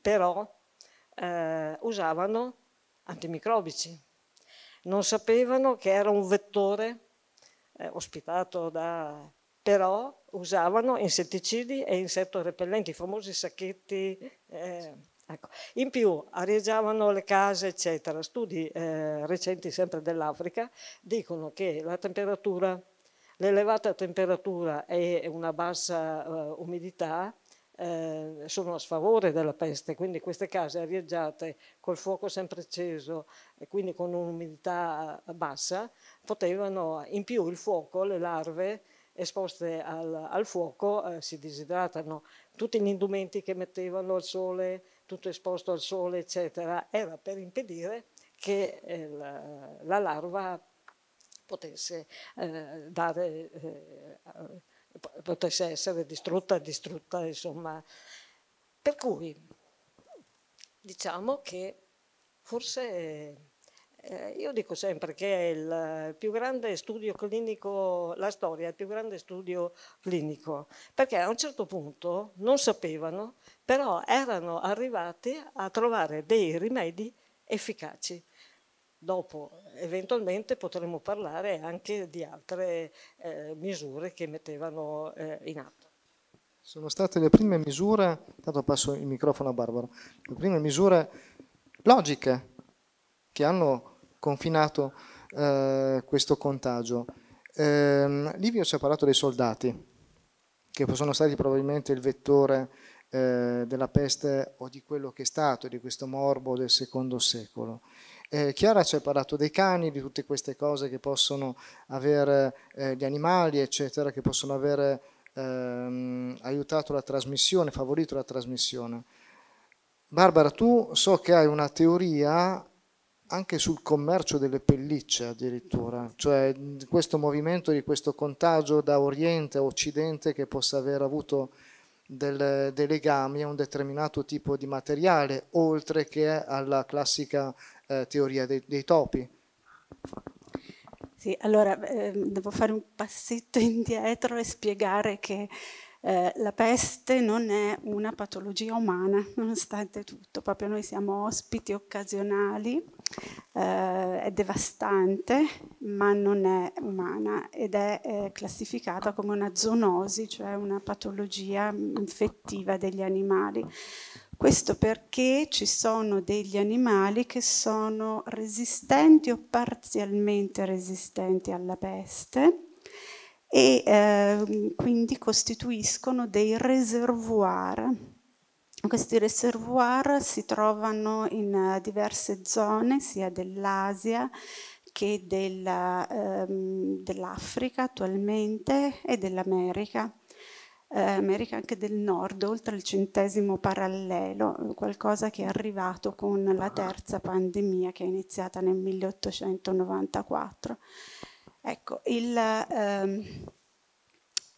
però eh, usavano antimicrobici. Non sapevano che era un vettore eh, ospitato da... però usavano insetticidi e insetto repellenti, i famosi sacchetti. Eh, ecco. In più arieggiavano le case, eccetera. Studi eh, recenti sempre dell'Africa dicono che la temperatura L'elevata temperatura e una bassa eh, umidità eh, sono a sfavore della peste, quindi queste case arieggiate col fuoco sempre acceso e quindi con un'umidità eh, bassa potevano, in più il fuoco, le larve esposte al, al fuoco eh, si disidratano, tutti gli indumenti che mettevano al sole, tutto esposto al sole eccetera, era per impedire che eh, la, la larva potesse, eh, dare, eh, eh, potesse essere distrutta, distrutta, insomma. Per cui diciamo che forse eh, io dico sempre che è il più grande studio clinico, la storia è il più grande studio clinico, perché a un certo punto non sapevano, però erano arrivati a trovare dei rimedi efficaci. Dopo eventualmente potremo parlare anche di altre eh, misure che mettevano eh, in atto. Sono state le prime misure, intanto passo il microfono a Barbara, le prime misure logiche che hanno confinato eh, questo contagio. Ehm, Livio ci ha parlato dei soldati, che sono stati probabilmente il vettore eh, della peste o di quello che è stato, di questo morbo del secondo secolo. Eh, Chiara ci ha parlato dei cani, di tutte queste cose che possono avere eh, gli animali, eccetera, che possono aver ehm, aiutato la trasmissione, favorito la trasmissione. Barbara, tu so che hai una teoria anche sul commercio delle pellicce addirittura, cioè questo movimento di questo contagio da Oriente a Occidente che possa aver avuto del, dei legami a un determinato tipo di materiale, oltre che alla classica eh, teoria dei, dei, topi. Sì, allora eh, devo fare un passetto indietro e spiegare che eh, la peste non è una patologia umana, nonostante tutto, proprio noi siamo ospiti occasionali, eh, è devastante, ma non è umana ed è eh, classificata come una zoonosi, cioè una patologia infettiva degli animali. Questo perché ci sono degli animali che sono resistenti o parzialmente resistenti alla peste e eh, quindi costituiscono dei reservoir. Questi reservoir si trovano in eh, diverse zone, sia dell'Asia che della, ehm, dell'Africa attualmente e dell'America eh, America anche del Nord, oltre il centesimo parallelo, qualcosa che è arrivato con la terza pandemia che è iniziata nel 1894. Ecco, il, ehm,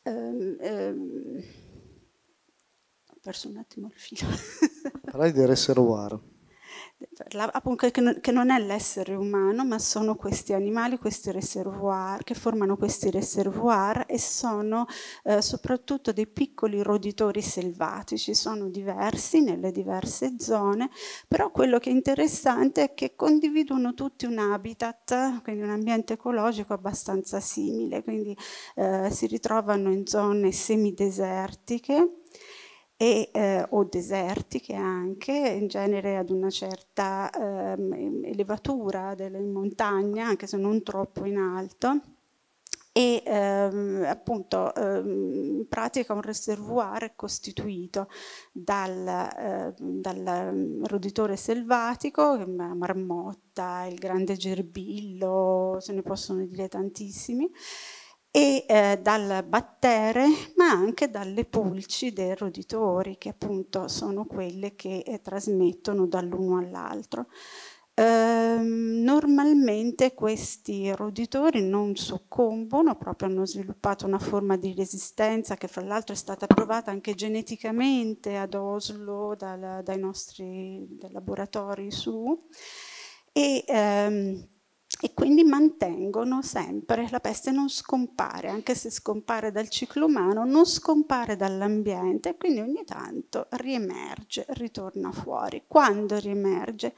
ehm, ehm, ho perso un attimo il filo. Parlai di reservoir la, appunto, che, non, che non è l'essere umano, ma sono questi animali, questi reservoir, che formano questi reservoir e sono eh, soprattutto dei piccoli roditori selvatici, sono diversi nelle diverse zone, però quello che è interessante è che condividono tutti un habitat, quindi un ambiente ecologico abbastanza simile, quindi eh, si ritrovano in zone semidesertiche e, eh, o desertiche anche, in genere ad una certa eh, elevatura delle montagne, anche se non troppo in alto. E ehm, appunto ehm, in pratica un reservoir costituito dal, eh, dal roditore selvatico, la marmotta, il grande gerbillo, se ne possono dire tantissimi, e eh, dal battere, ma anche dalle pulci dei roditori, che appunto sono quelle che eh, trasmettono dall'uno all'altro. Ehm, normalmente questi roditori non soccombono, proprio hanno sviluppato una forma di resistenza che fra l'altro è stata provata anche geneticamente ad Oslo dal, dai nostri laboratori su e ehm, e quindi mantengono sempre, la peste non scompare, anche se scompare dal ciclo umano, non scompare dall'ambiente, quindi ogni tanto riemerge, ritorna fuori. Quando riemerge?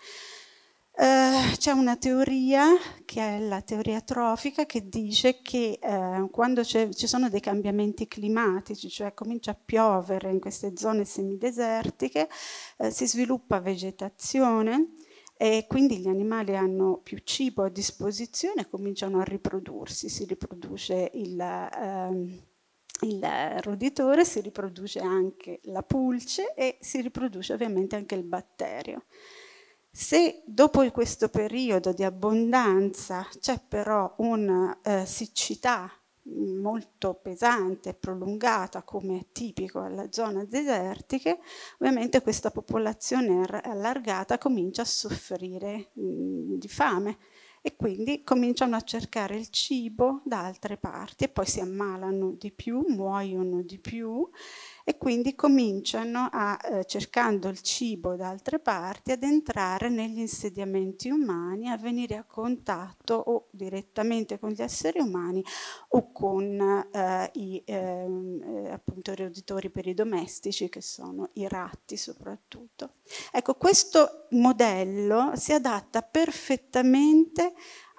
Eh, c'è una teoria che è la teoria trofica che dice che eh, quando ci sono dei cambiamenti climatici, cioè comincia a piovere in queste zone semidesertiche, eh, si sviluppa vegetazione e quindi gli animali hanno più cibo a disposizione e cominciano a riprodursi, si riproduce il, ehm, il roditore, si riproduce anche la pulce e si riproduce ovviamente anche il batterio. Se dopo questo periodo di abbondanza c'è però una eh, siccità molto pesante e prolungata come è tipico alla zona desertiche, ovviamente questa popolazione allargata comincia a soffrire mh, mhmm, di fame e quindi cominciano a cercare il cibo da altre parti e poi si ammalano di più, muoiono di più e quindi cominciano a, eh, cercando il cibo da altre parti, ad entrare negli insediamenti umani, a venire a contatto o direttamente con gli esseri umani o con eh, i, ehm, eh, appunto, roditori per i domestici, che sono i ratti soprattutto. Ecco, questo modello si adatta perfettamente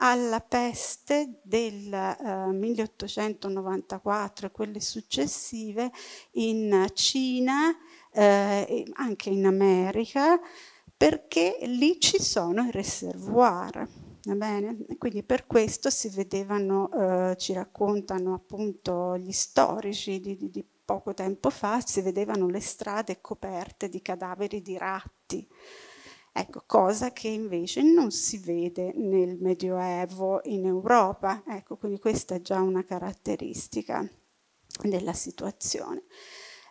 alla peste del eh, 1894 e quelle successive in Cina, eh, anche in America, perché lì ci sono i reservoir. Va bene? Quindi per questo si vedevano, eh, ci raccontano appunto gli storici di, di, di poco tempo fa, si vedevano le strade coperte di cadaveri di ratti. Ecco, cosa che invece non si vede nel Medioevo in Europa, ecco, quindi questa è già una caratteristica della situazione.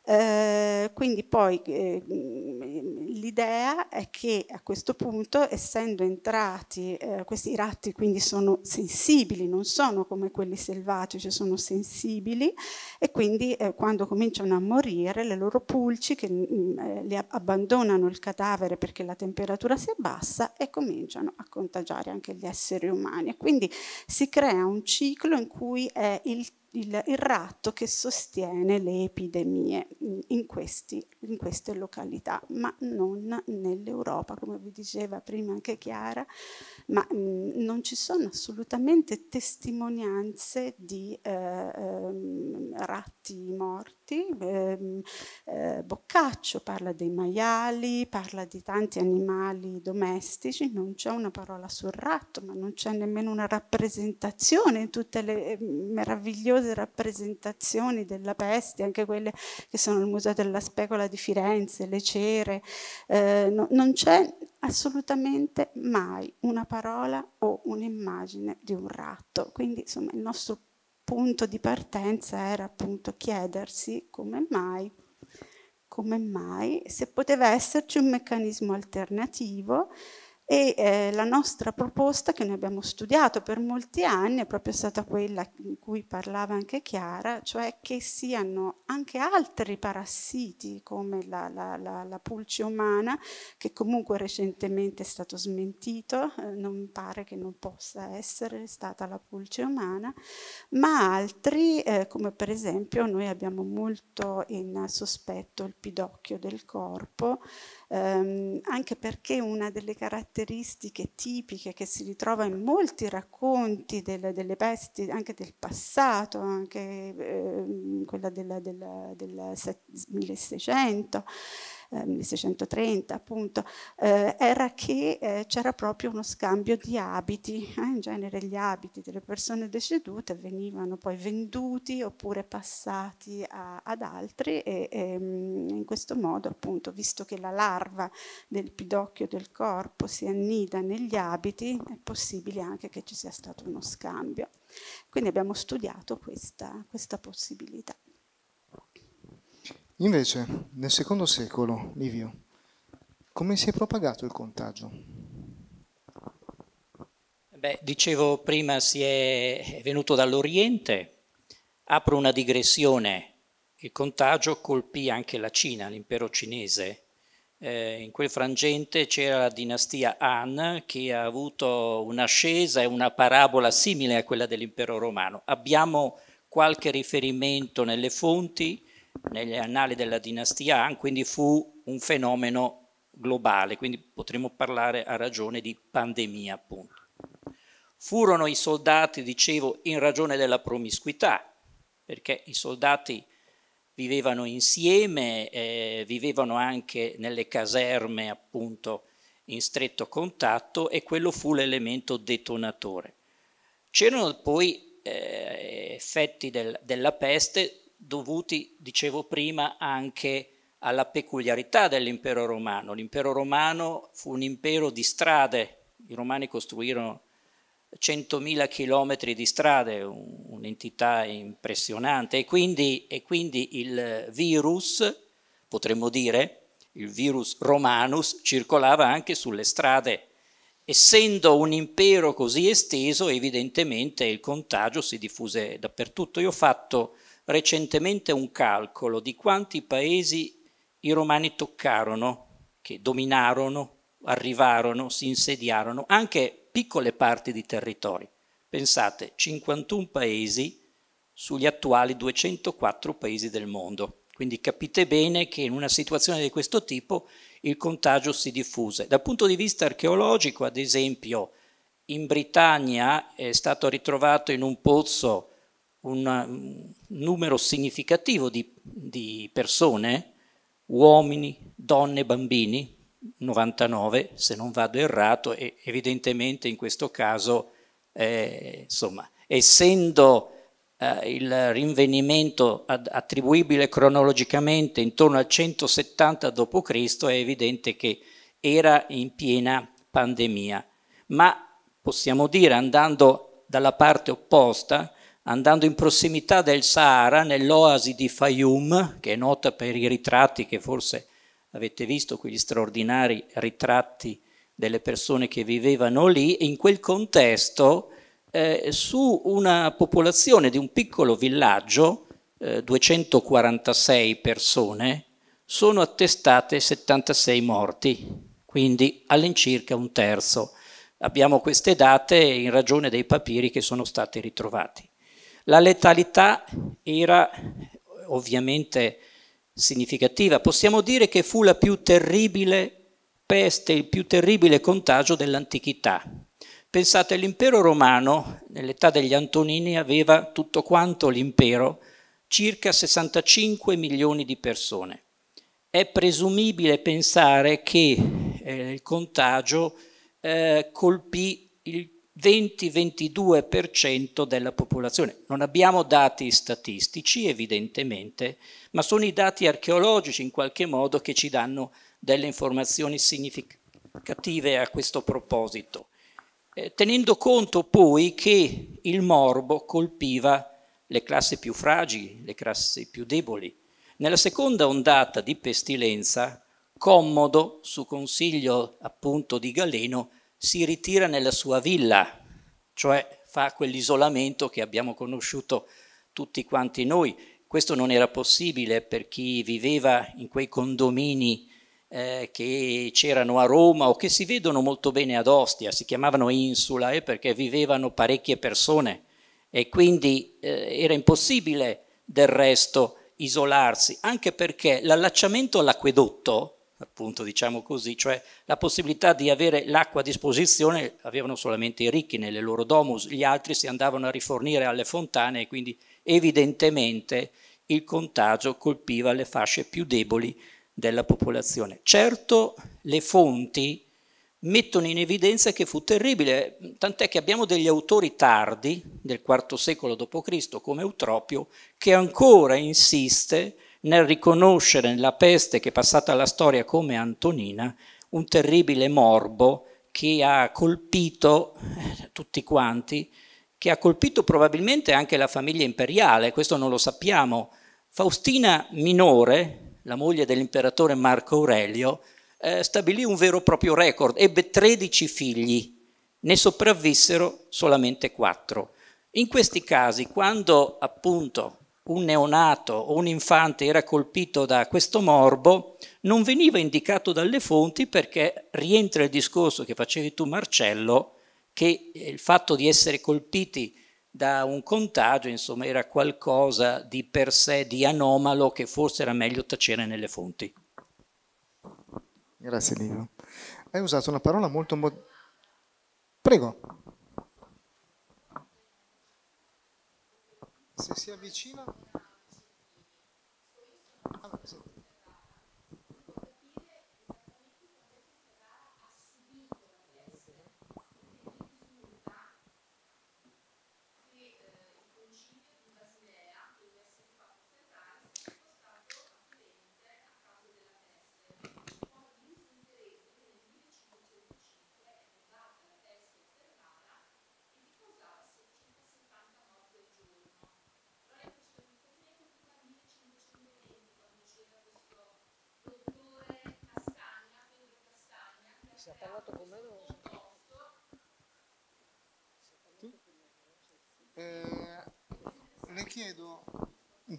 Eh, quindi poi eh, l'idea è che a questo punto, essendo entrati, eh, questi ratti quindi sono sensibili, non sono come quelli selvatici, cioè sono sensibili e quindi eh, quando cominciano a morire le loro pulci che mh, mm, eh, le abbandonano il cadavere perché la temperatura si abbassa e cominciano a contagiare anche gli esseri umani. E quindi si crea un ciclo in cui è il il, il ratto che sostiene le epidemie in, questi, in queste località, ma non nell'Europa, come vi diceva prima anche Chiara, ma mh, mm, non ci sono assolutamente testimonianze di eh, ehm, ratti morti, ehm, eh, Boccaccio parla dei maiali, parla di tanti animali domestici, non c'è una parola sul ratto, ma non c'è nemmeno una rappresentazione in tutte le eh, meravigliose numerose rappresentazioni della peste, anche quelle che sono il Museo della Specola di Firenze, le cere, eh, no, non c'è assolutamente mai una parola o un'immagine di un ratto. Quindi insomma il nostro punto di partenza era appunto chiedersi come mai come mai, se poteva esserci un meccanismo alternativo e eh, la nostra proposta che noi abbiamo studiato per molti anni è proprio stata quella di cui parlava anche Chiara, cioè che siano anche altri parassiti come la, la, la, la pulce umana, che comunque recentemente è stato smentito, eh, non pare che non possa essere stata la pulce umana, ma altri eh, come per esempio noi abbiamo molto in sospetto il pidocchio del corpo, ehm, anche perché una delle caratteristiche tipiche che si ritrova in molti racconti delle, delle pesti, anche del passato, anche ehm, quella del 1600, 1630 eh, appunto, eh, era che eh, c'era proprio uno scambio di abiti, eh, in genere gli abiti delle persone decedute venivano poi venduti oppure passati a, ad altri e, e ehm, in questo modo appunto, visto che la larva del pidocchio del corpo si annida negli abiti, è possibile anche che ci sia stato uno scambio. Quindi abbiamo studiato questa, questa possibilità. Invece, nel secondo secolo, Livio, come si è propagato il contagio? Beh, dicevo prima, si è venuto dall'Oriente, apro una digressione, il contagio colpì anche la Cina, l'impero cinese. Eh, in quel frangente c'era la dinastia Han che ha avuto un'ascesa e una parabola simile a quella dell'impero romano. Abbiamo qualche riferimento nelle fonti, negli annali della dinastia Han, quindi fu un fenomeno globale, quindi potremmo parlare a ragione di pandemia appunto. Furono i soldati, dicevo, in ragione della promiscuità, perché i soldati vivevano insieme, eh, vivevano anche nelle caserme appunto in stretto contatto e quello fu l'elemento detonatore. C'erano poi eh, effetti del, della peste dovuti, dicevo prima, anche alla peculiarità dell'impero romano. L'impero romano fu un impero di strade, i romani costruirono 100.000 chilometri di strade, un'entità impressionante, e quindi, e quindi il virus, potremmo dire, il virus romanus circolava anche sulle strade. Essendo un impero così esteso, evidentemente il contagio si diffuse dappertutto. Io ho fatto recentemente un calcolo di quanti paesi i romani toccarono, che dominarono, arrivarono, si insediarono, anche piccole parti di territori. Pensate, 51 paesi sugli attuali 204 paesi del mondo. Quindi capite bene che in una situazione di questo tipo il contagio si diffuse. Dal punto di vista archeologico, ad esempio, in Britannia è stato ritrovato in un pozzo un mm, numero significativo di, di persone, uomini, donne, bambini, 99 se non vado errato, e evidentemente in questo caso, eh, insomma, essendo eh, il rinvenimento ad, attribuibile cronologicamente intorno al 170 d.C., è evidente che era in piena pandemia. Ma possiamo dire, andando dalla parte opposta, andando in prossimità del Sahara, nell'oasi di Fayum, che è nota per i ritratti che forse avete visto, quegli straordinari ritratti delle persone che vivevano lì, in quel contesto eh, su una popolazione di un piccolo villaggio, eh, 246 persone, sono attestate 76 morti, quindi all'incirca un terzo. Abbiamo queste date in ragione dei papiri che sono stati ritrovati. La letalità era ovviamente significativa, possiamo dire che fu la più terribile peste, il più terribile contagio dell'antichità. Pensate, l'impero romano nell'età degli Antonini aveva tutto quanto l'impero, circa 65 milioni di persone. È presumibile pensare che eh, il contagio eh, colpì il 20-22% della popolazione. Non abbiamo dati statistici evidentemente, ma sono i dati archeologici in qualche modo che ci danno delle informazioni significative a questo proposito. Eh, tenendo conto poi che il morbo colpiva le classi più fragili, le classi più deboli. Nella seconda ondata di pestilenza, Commodo, su consiglio appunto di Galeno, si ritira nella sua villa, cioè fa quell'isolamento che abbiamo conosciuto tutti quanti noi. Questo non era possibile per chi viveva in quei condomini eh, che c'erano a Roma o che si vedono molto bene ad Ostia, si chiamavano insulae eh, perché vivevano parecchie persone e quindi eh, era impossibile del resto isolarsi, anche perché l'allacciamento all'acquedotto appunto diciamo così, cioè la possibilità di avere l'acqua a disposizione avevano solamente i ricchi nelle loro domus, gli altri si andavano a rifornire alle fontane e quindi evidentemente il contagio colpiva le fasce più deboli della popolazione. Certo le fonti mettono in evidenza che fu terribile, tant'è che abbiamo degli autori tardi del IV secolo d.C., come Eutropio, che ancora insiste nel riconoscere nella peste che è passata alla storia come Antonina un terribile morbo che ha colpito eh, tutti quanti, che ha colpito probabilmente anche la famiglia imperiale, questo non lo sappiamo. Faustina Minore, la moglie dell'imperatore Marco Aurelio, eh, stabilì un vero e proprio record, ebbe 13 figli, ne sopravvissero solamente 4. In questi casi, quando appunto un neonato o un infante era colpito da questo morbo, non veniva indicato dalle fonti perché rientra il discorso che facevi tu Marcello, che il fatto di essere colpiti da un contagio, insomma, era qualcosa di per sé di anomalo che forse era meglio tacere nelle fonti. Grazie Livio. Hai usato una parola molto... Mo- Prego. se si avvicina... Allora, ah, se...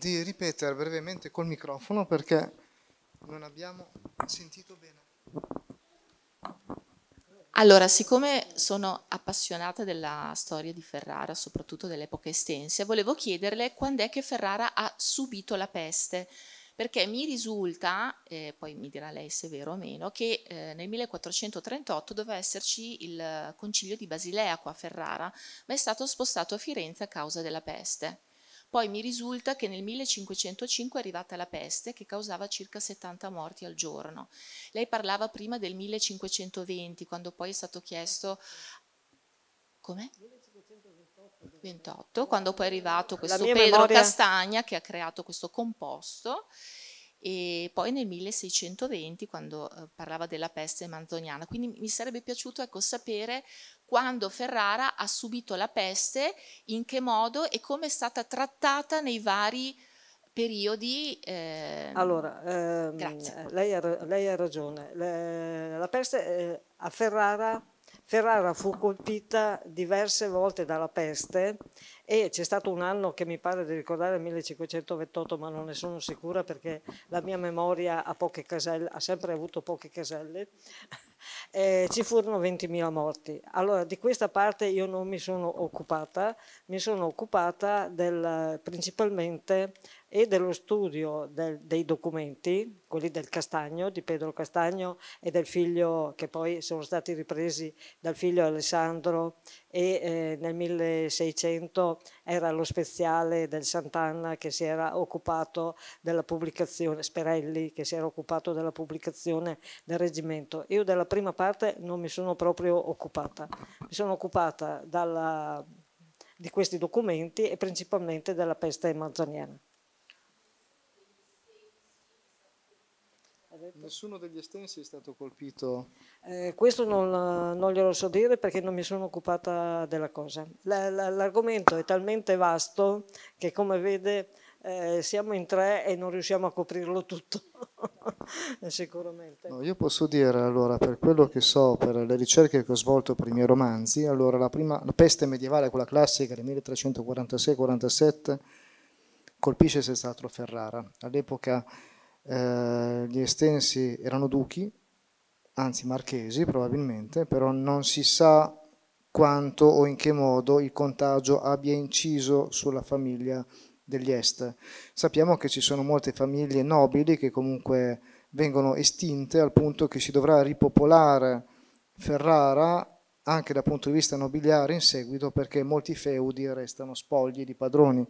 di ripetere brevemente col microfono perché non abbiamo sentito bene. Allora, siccome sono appassionata della storia di Ferrara, soprattutto dell'epoca estense, volevo chiederle quando è che Ferrara ha subito la peste, perché mi risulta, eh, poi mi dirà lei se è vero o meno, che eh, nel 1438 doveva esserci il concilio di Basilea qua a Ferrara, ma è stato spostato a Firenze a causa della peste. Poi mi risulta che nel 1505 è arrivata la peste che causava circa 70 morti al giorno. Lei parlava prima del 1520, quando poi è stato chiesto... Come? 28, quando poi è arrivato questo Pedro memoria... Castagna che ha creato questo composto e poi nel 1620 quando eh, parlava della peste manzoniana. Quindi mi sarebbe piaciuto ecco, sapere quando Ferrara ha subito la peste, in che modo e come è stata trattata nei vari periodi. Eh... Allora, ehm, lei, ha, lei, ha, ragione. Le, la peste eh, a Ferrara, Ferrara fu colpita diverse volte dalla peste e c'è stato un anno che mi pare di ricordare 1528, ma non ne sono sicura perché la mia memoria ha, caselle, ha sempre avuto poche caselle eh, ci furono 20.000 morti. Allora di questa parte io non mi sono occupata, mi sono occupata del, principalmente e dello studio del, dei documenti, quelli del Castagno, di Pedro Castagno e del figlio, che poi sono stati ripresi dal figlio Alessandro e eh, nel 1600 era lo speziale del Sant'Anna che si era occupato della pubblicazione, Sperelli che si era occupato della pubblicazione del reggimento. Io della prima parte non mi sono proprio occupata, mi sono occupata dalla, di questi documenti e principalmente della peste manzoniana. detto? Ecco. Nessuno degli estensi è stato colpito? Eh, questo non, eh, non, glielo so dire perché non mi sono occupata della cosa. l'argomento è talmente vasto che come vede eh, siamo in tre e non riusciamo a coprirlo tutto, sicuramente. No, io posso dire allora, per quello che so, per le ricerche che ho svolto per i miei romanzi, allora la, prima, la peste medievale, quella classica del 1346-47, colpisce senz'altro Ferrara. All'epoca eh, gli estensi erano duchi, anzi marchesi probabilmente, però non si sa quanto o in che modo il contagio abbia inciso sulla famiglia degli Est. Sappiamo che ci sono molte famiglie nobili che comunque vengono estinte al punto che si dovrà ripopolare Ferrara anche dal punto di vista nobiliare in seguito perché molti feudi restano spogli di padroni.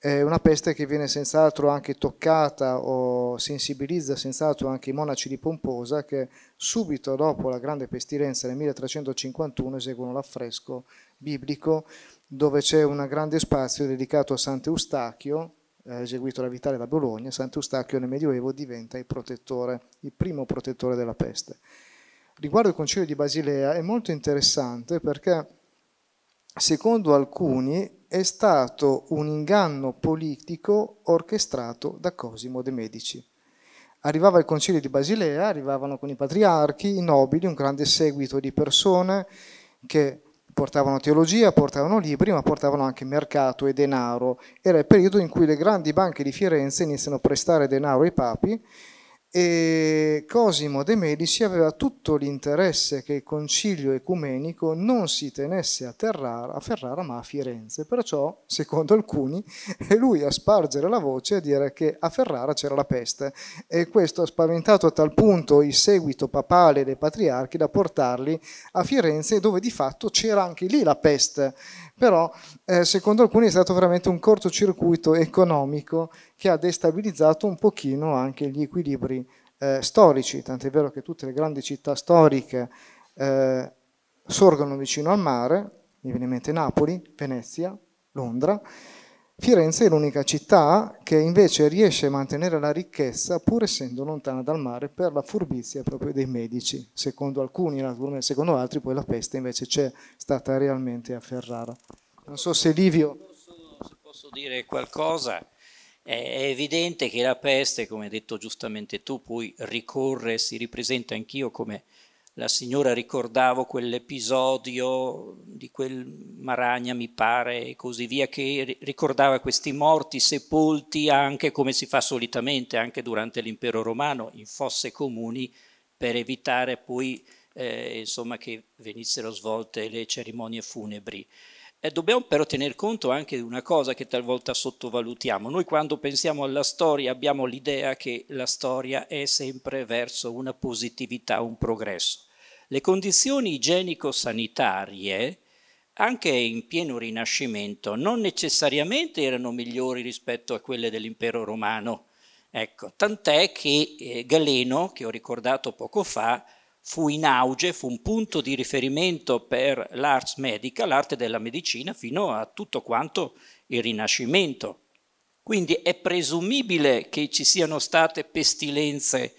È una peste che viene senz'altro anche toccata o sensibilizza senz'altro anche i monaci di Pomposa che subito dopo la grande pestilenza nel 1351 eseguono l'affresco biblico dove c'è un grande spazio dedicato a Sant'Eustachio, eh, eseguito da Vitale da Bologna, Sant'Eustachio nel Medioevo diventa il protettore, il primo protettore della peste. Riguardo il concilio di Basilea è molto interessante perché secondo alcuni, è stato un inganno politico orchestrato da Cosimo de' Medici. Arrivava il concilio di Basilea, arrivavano con i patriarchi, i nobili, un grande seguito di persone che portavano teologia, portavano libri, ma portavano anche mercato e denaro. Era il periodo in cui le grandi banche di Firenze iniziano a prestare denaro ai papi e Cosimo de' Medici aveva tutto l'interesse che il concilio ecumenico non si tenesse a, Terrara, a Ferrara ma a Firenze, perciò, secondo alcuni, è lui a spargere la voce e a dire che a Ferrara c'era la peste e questo ha spaventato a tal punto il seguito papale dei patriarchi da portarli a Firenze dove di fatto c'era anche lì la peste però eh, secondo alcuni è stato veramente un cortocircuito economico che ha destabilizzato un pochino anche gli equilibri eh, storici, tant'è vero che tutte le grandi città storiche eh, sorgono vicino al mare, mi viene in mente Napoli, Venezia, Londra, Firenze è l'unica città che invece riesce a mantenere la ricchezza pur essendo lontana dal mare per la furbizia proprio dei medici, secondo alcuni, secondo altri poi la peste invece c'è stata realmente a Ferrara. Non so se Livio... Se posso dire qualcosa, è evidente che la peste, come hai detto giustamente tu, poi ricorre, si ripresenta anch'io come la signora ricordavo quell'episodio di quel Maragna, mi pare, e così via, che ricordava questi morti sepolti anche come si fa solitamente, anche durante l'impero romano, in fosse comuni, per evitare poi eh, insomma, che venissero svolte le cerimonie funebri. Eh, dobbiamo però tener conto anche di una cosa che talvolta sottovalutiamo. Noi quando pensiamo alla storia abbiamo l'idea che la storia è sempre verso una positività, un progresso. Le condizioni igienico-sanitarie, anche in pieno Rinascimento, non necessariamente erano migliori rispetto a quelle dell'impero romano. Ecco, tant'è che eh, Galeno, che ho ricordato poco fa, fu in auge, fu un punto di riferimento per l'ars medica, l'arte della medicina, fino a tutto quanto il Rinascimento. Quindi è presumibile che ci siano state pestilenze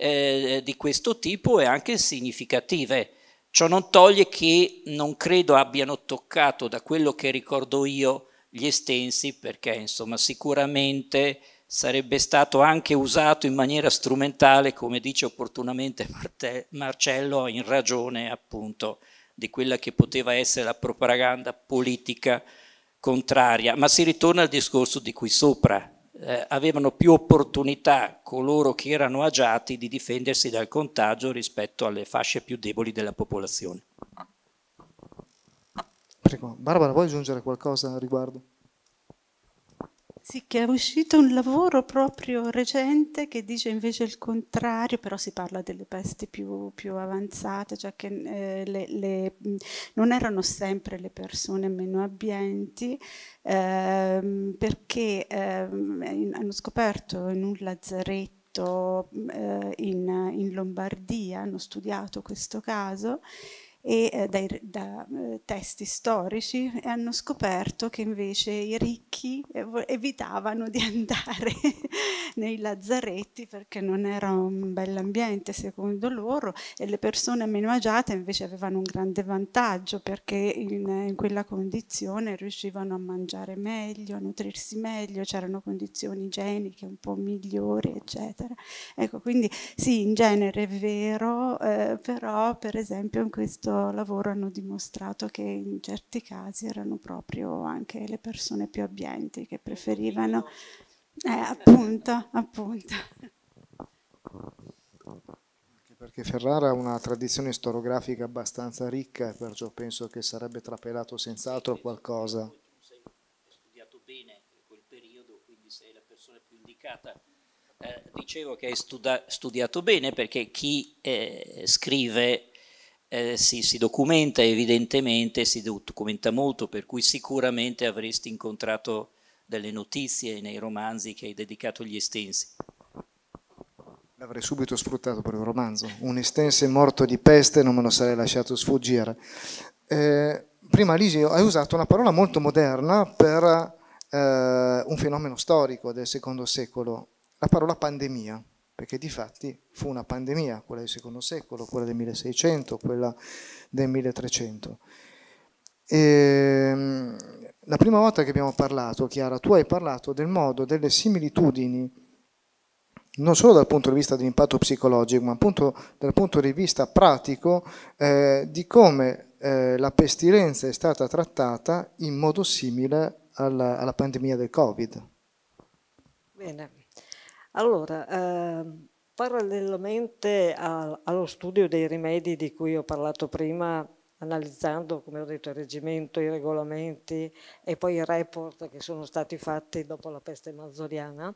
eh, di questo tipo e anche significative. Ciò non toglie che non credo abbiano toccato, da quello che ricordo io, gli estensi, perché insomma sicuramente sarebbe stato anche usato in maniera strumentale, come dice opportunamente Marte Marcello, in ragione appunto di quella che poteva essere la propaganda politica contraria. Ma si ritorna al discorso di qui sopra, eh, avevano più opportunità coloro che erano agiati di difendersi dal contagio rispetto alle fasce più deboli della popolazione. Prego. Barbara, vuoi aggiungere qualcosa a riguardo? Sì, che è uscito un lavoro proprio recente che dice invece il contrario, però si parla delle peste più, più avanzate, cioè che eh, le, le, non erano sempre le persone meno abbienti, eh, perché eh, hanno scoperto in un lazzaretto eh, in, in Lombardia, hanno studiato questo caso e eh, dai, da eh, testi storici e hanno scoperto che invece i ricchi eh, evitavano di andare nei lazzaretti perché non era un bell'ambiente secondo loro e le persone meno agiate invece avevano un grande vantaggio perché in, in quella condizione riuscivano a mangiare meglio, a nutrirsi meglio, c'erano condizioni igieniche un po' migliori eccetera. Ecco quindi sì in genere è vero eh, però per esempio in questo questo lavoro hanno dimostrato che in certi casi erano proprio anche le persone più abbienti che preferivano, eh, appunto, appunto. Perché Ferrara ha una tradizione storiografica abbastanza ricca, e perciò penso che sarebbe trapelato senz'altro qualcosa. sei studiato bene quel periodo, quindi sei la persona più indicata eh, dicevo che hai studiato bene perché chi eh, scrive eh, si, si documenta evidentemente, si documenta molto, per cui sicuramente avresti incontrato delle notizie nei romanzi che hai dedicato agli estensi. L'avrei subito sfruttato per il romanzo. Un estense morto di peste non me lo sarei lasciato sfuggire. Eh, prima Lisi hai usato una parola molto moderna per eh, un fenomeno storico del secondo secolo, la parola pandemia perché di fatti fu una pandemia, quella del secondo secolo, quella del 1600, quella del 1300. E, ehm, la prima volta che abbiamo parlato, Chiara, tu hai parlato del modo, delle similitudini, non solo dal punto di vista dell'impatto psicologico, ma appunto dal punto di vista pratico, eh, di come eh, la pestilenza è stata trattata in modo simile alla, alla pandemia del Covid. Bene, allora, ehm, parallelamente a, allo studio dei rimedi di cui ho parlato prima, analizzando, come ho detto, il reggimento, i regolamenti e poi i report che sono stati fatti dopo la peste manzoriana,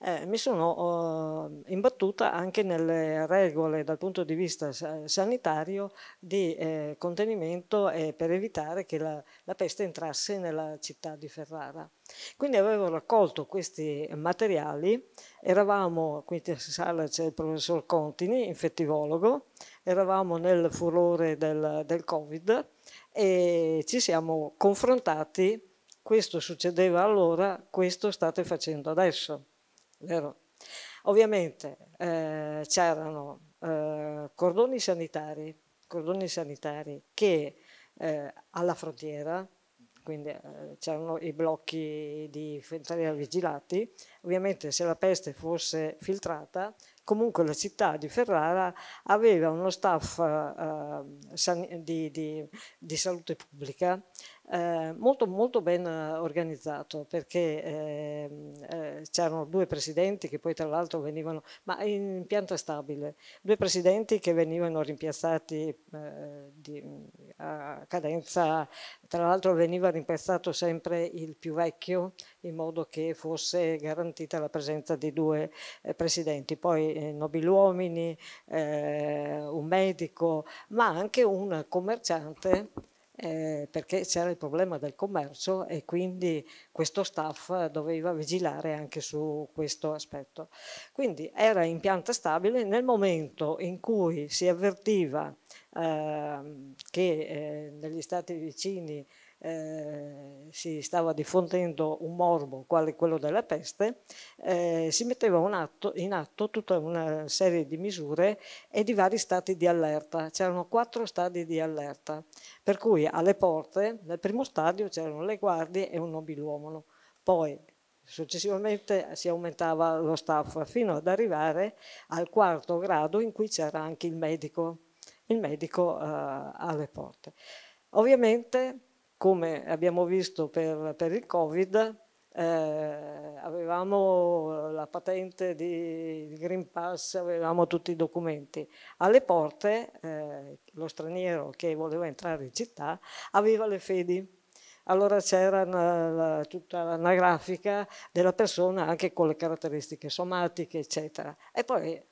eh, mi sono eh, imbattuta anche nelle regole dal punto di vista sanitario di eh, contenimento per evitare che la, la peste entrasse nella città di Ferrara. Quindi avevo raccolto questi materiali, eravamo, qui in sala c'è il professor Contini, infettivologo, eravamo nel furore del, del Covid e ci siamo confrontati, questo succedeva allora, questo state facendo adesso, vero? Ovviamente eh, c'erano eh, cordoni sanitari, cordoni sanitari che eh, alla frontiera quindi eh, c'erano i blocchi di fentanilo vigilati. Ovviamente se la peste fosse filtrata, comunque la città di Ferrara aveva uno staff eh, di, di, di, salute pubblica eh, molto, molto ben organizzato perché ehm, eh, c'erano due presidenti che poi tra l'altro venivano, ma in pianta stabile, due presidenti che venivano rimpiazzati eh, di, cadenza, tra l'altro veniva rimpiazzato sempre il più vecchio in modo che fosse garantita la presenza di due eh, presidenti, poi eh, nobiluomini, eh, un medico, ma anche un commerciante eh, perché c'era il problema del commercio e quindi questo staff doveva vigilare anche su questo aspetto. Quindi era in pianta stabile nel momento in cui si avvertiva eh, che eh, negli stati vicini eh, si stava diffondendo un morbo quale quello della peste, eh, si metteva atto, in atto tutta una serie di misure e di vari stati di allerta. C'erano quattro stadi di allerta, per cui alle porte, nel primo stadio c'erano le guardie e un nobiluomo. Poi Successivamente si aumentava lo staff fino ad arrivare al quarto grado in cui c'era anche il medico, il medico eh, alle porte. Ovviamente come abbiamo visto per, per il Covid, eh, avevamo la patente di, di, Green Pass, avevamo tutti i documenti. Alle porte eh, lo straniero che voleva entrare in città aveva le fedi. Allora c'era la, tutta l'anagrafica della persona anche con le caratteristiche somatiche, eccetera. E poi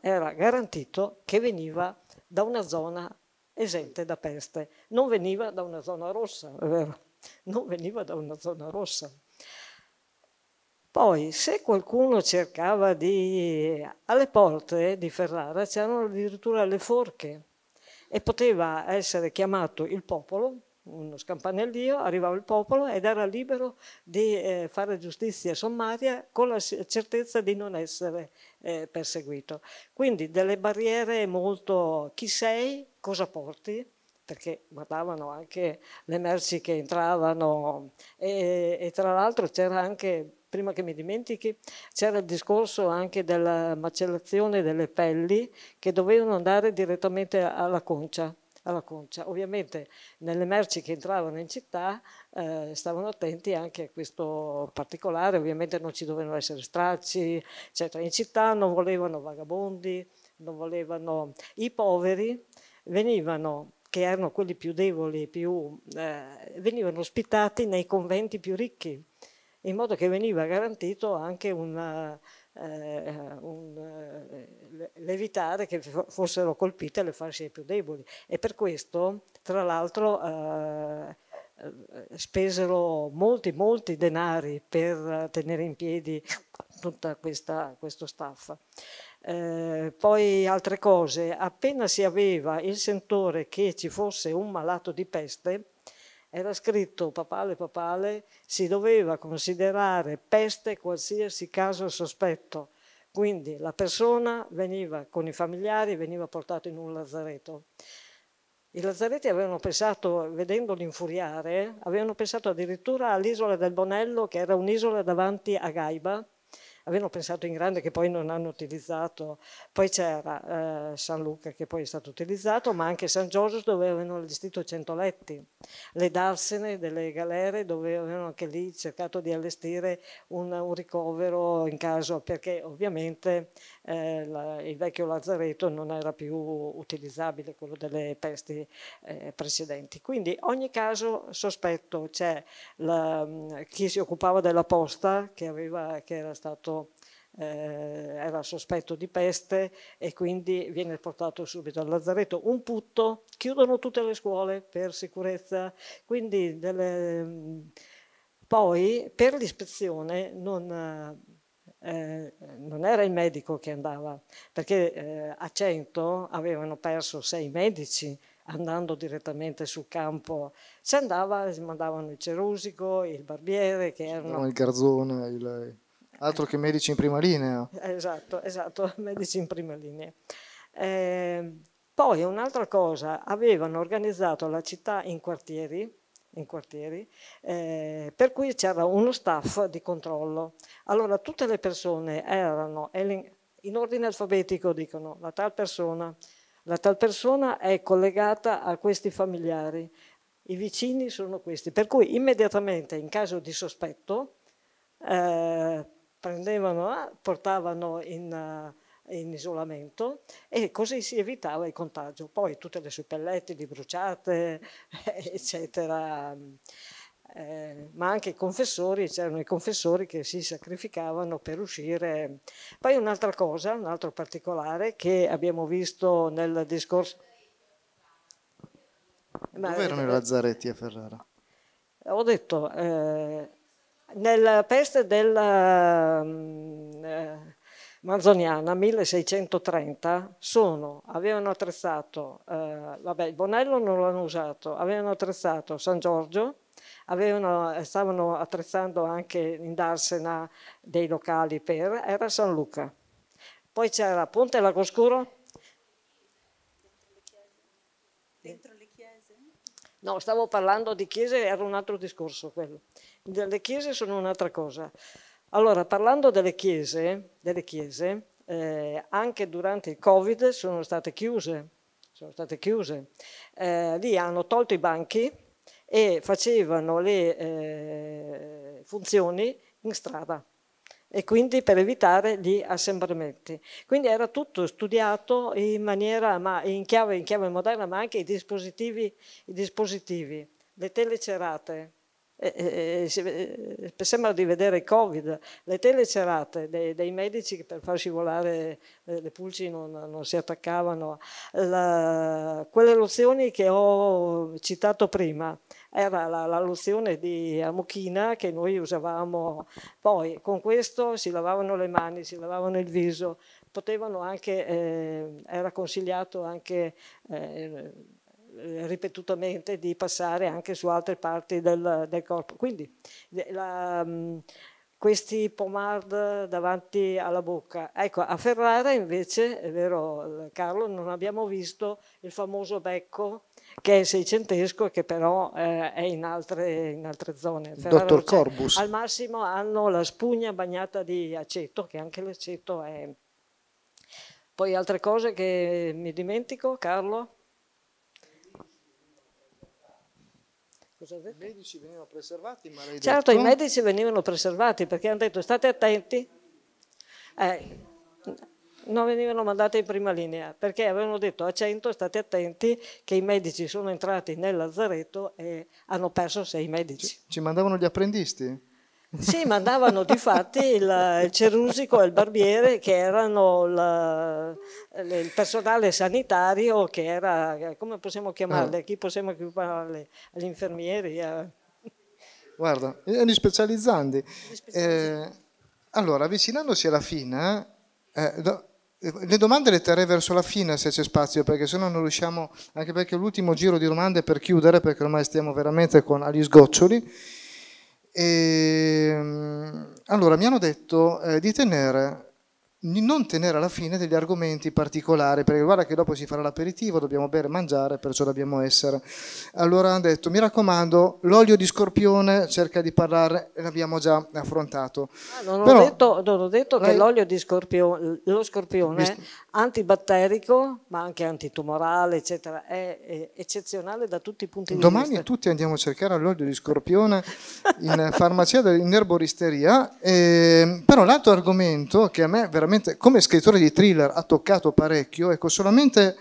era garantito che veniva da una zona esente da peste. Non veniva da una zona rossa, è vero? Non veniva da una zona rossa. Poi, se qualcuno cercava di... Alle porte di Ferrara c'erano addirittura le forche e poteva essere chiamato il popolo uno scampanellio, arrivava il popolo ed era libero di eh, fare giustizia sommaria con la certezza di non essere eh, perseguito. Quindi delle barriere molto chi sei, cosa porti, perché guardavano anche le merci che entravano e, e tra l'altro c'era anche prima che mi dimentichi, c'era il discorso anche della macellazione delle pelli che dovevano andare direttamente alla concia alla concia. Ovviamente nelle merci che entravano in città eh, stavano attenti anche a questo particolare, ovviamente non ci dovevano essere stracci, eccetera. In città non volevano vagabondi, non volevano i poveri, venivano che erano quelli più deboli, più, eh, venivano ospitati nei conventi più ricchi, in modo che veniva garantito anche una, eh, eh, un, eh, l'evitare che fossero colpite le fasce più deboli. E per questo, tra l'altro, spesero molti, molti denari per tenere in piedi tutto questo staff. Eh, poi altre cose, appena si aveva il sentore che ci fosse un malato di peste, era scritto papale papale, si doveva considerare peste qualsiasi caso sospetto. Quindi la persona veniva con i familiari, veniva portata in un lazzaretto. I lazzaretti avevano pensato, vedendoli infuriare, avevano pensato addirittura all'isola del Bonello, che era un'isola davanti a Gaiba, avevano pensato in grande che poi non hanno utilizzato, poi c'era eh, San Luca che poi è stato utilizzato, ma anche San Giorgio dove avevano allestito letti, le darsene delle galere dove avevano anche lì cercato di allestire un, un ricovero in caso, perché ovviamente eh, la, il vecchio lazzaretto non era più utilizzabile, quello delle peste eh, precedenti. Quindi ogni caso sospetto c'è chi si occupava della posta che, aveva, che era stato... Eh, era sospetto di peste e quindi viene portato subito al lazzaretto. Un putto, chiudono tutte le scuole per sicurezza, quindi delle... poi per l'ispezione non eh, non era il medico che andava, perché eh, a 100 avevano perso sei medici andando direttamente sul campo. Ci andava, si mandavano il cerusico, il barbiere, che erano... il garzone, il... altro eh. che medici in prima linea. Esatto, esatto, medici in prima linea. Eh, poi un'altra cosa, avevano organizzato la città in quartieri, in quartieri, eh, per cui c'era uno staff di controllo. Allora tutte le persone erano in ordine alfabetico, dicono la tal persona, la tal persona è collegata a questi familiari, i vicini sono questi, per cui immediatamente in caso di sospetto eh, prendevano, ah, portavano in... Uh, in isolamento e così si evitava il contagio. Poi tutte le suppellettili bruciate, eccetera. Eh, ma anche i confessori, c'erano i confessori che si sacrificavano per uscire. Poi un'altra cosa, un altro particolare che abbiamo visto nel discorso... Dove erano i eh, Lazzaretti a Ferrara? Ho detto, eh, nella peste del mm, eh, manzoniana 1630 sono, avevano attrezzato, eh, vabbè il Bonello non l'hanno usato, avevano attrezzato San Giorgio, avevano, eh, stavano attrezzando anche in Darsena dei locali per, era San Luca. Poi c'era Ponte Lagoscuro. Dentro le chiese? No, stavo parlando di chiese, era un altro discorso quello. Le chiese sono un'altra cosa. Allora, parlando delle chiese, delle chiese eh, anche durante il Covid sono state chiuse, sono state chiuse. Eh, lì hanno tolto i banchi e facevano le eh, funzioni in strada e quindi per evitare gli assembramenti. Quindi era tutto studiato in maniera, ma in chiave, in chiave moderna, ma anche i dispositivi, i dispositivi le telecerate, eh, eh, eh, eh sembra di vedere il covid le telecerate dei, dei medici che per far scivolare le, eh, le pulci non, non, si attaccavano la, quelle lozioni che ho citato prima era la, la lozione di amochina che noi usavamo poi con questo si lavavano le mani si lavavano il viso potevano anche eh, era consigliato anche eh, ripetutamente di passare anche su altre parti del, del corpo. Quindi la, mm, questi pomard davanti alla bocca. Ecco, a Ferrara invece, è vero Carlo, non abbiamo visto il famoso becco che è seicentesco e che però eh, è in altre, in altre zone. Ferrara Dottor Corbus. Al massimo hanno la spugna bagnata di aceto, che anche l'aceto è... Poi altre cose che mi dimentico, Carlo? I medici venivano preservati, ma lei Certo, detto... i medici venivano preservati perché hanno detto state attenti, eh, non venivano mandati in prima linea perché avevano detto a 100 state attenti che i medici sono entrati nel lazzaretto e hanno perso sei medici. Ci, ci mandavano gli apprendisti? Sì, mandavano di fatti il, cerusico e il barbiere che erano la, il personale sanitario che era, come possiamo chiamarle, eh. chi possiamo chiamarle, gli infermieri? A... Eh. Guarda, gli specializzanti. Gli specializzanti. Eh, allora, avvicinandosi alla fine, eh, eh do, le domande le terrei verso la fine se c'è spazio, perché se no non riusciamo, anche perché l'ultimo giro di domande è per chiudere, perché ormai stiamo veramente con, agli sgoccioli. E, ehm, allora, mi hanno detto eh, di tenere non tenere alla fine degli argomenti particolari, perché guarda che dopo si farà l'aperitivo, dobbiamo bere e mangiare, perciò dobbiamo essere. Allora hanno detto, mi raccomando, l'olio di scorpione cerca di parlare, l'abbiamo già affrontato. Ah, non, Però, ho detto, non, ho detto, lei... che eh. l'olio di scorpione, lo scorpione Vist... antibatterico, ma anche antitumorale, eccetera, è, è eccezionale da tutti i punti di vista. Domani tutti andiamo a cercare l'olio di scorpione in farmacia, in erboristeria, e... Ehm, però l'altro argomento che a me veramente veramente come scrittore di thriller ha toccato parecchio, ecco solamente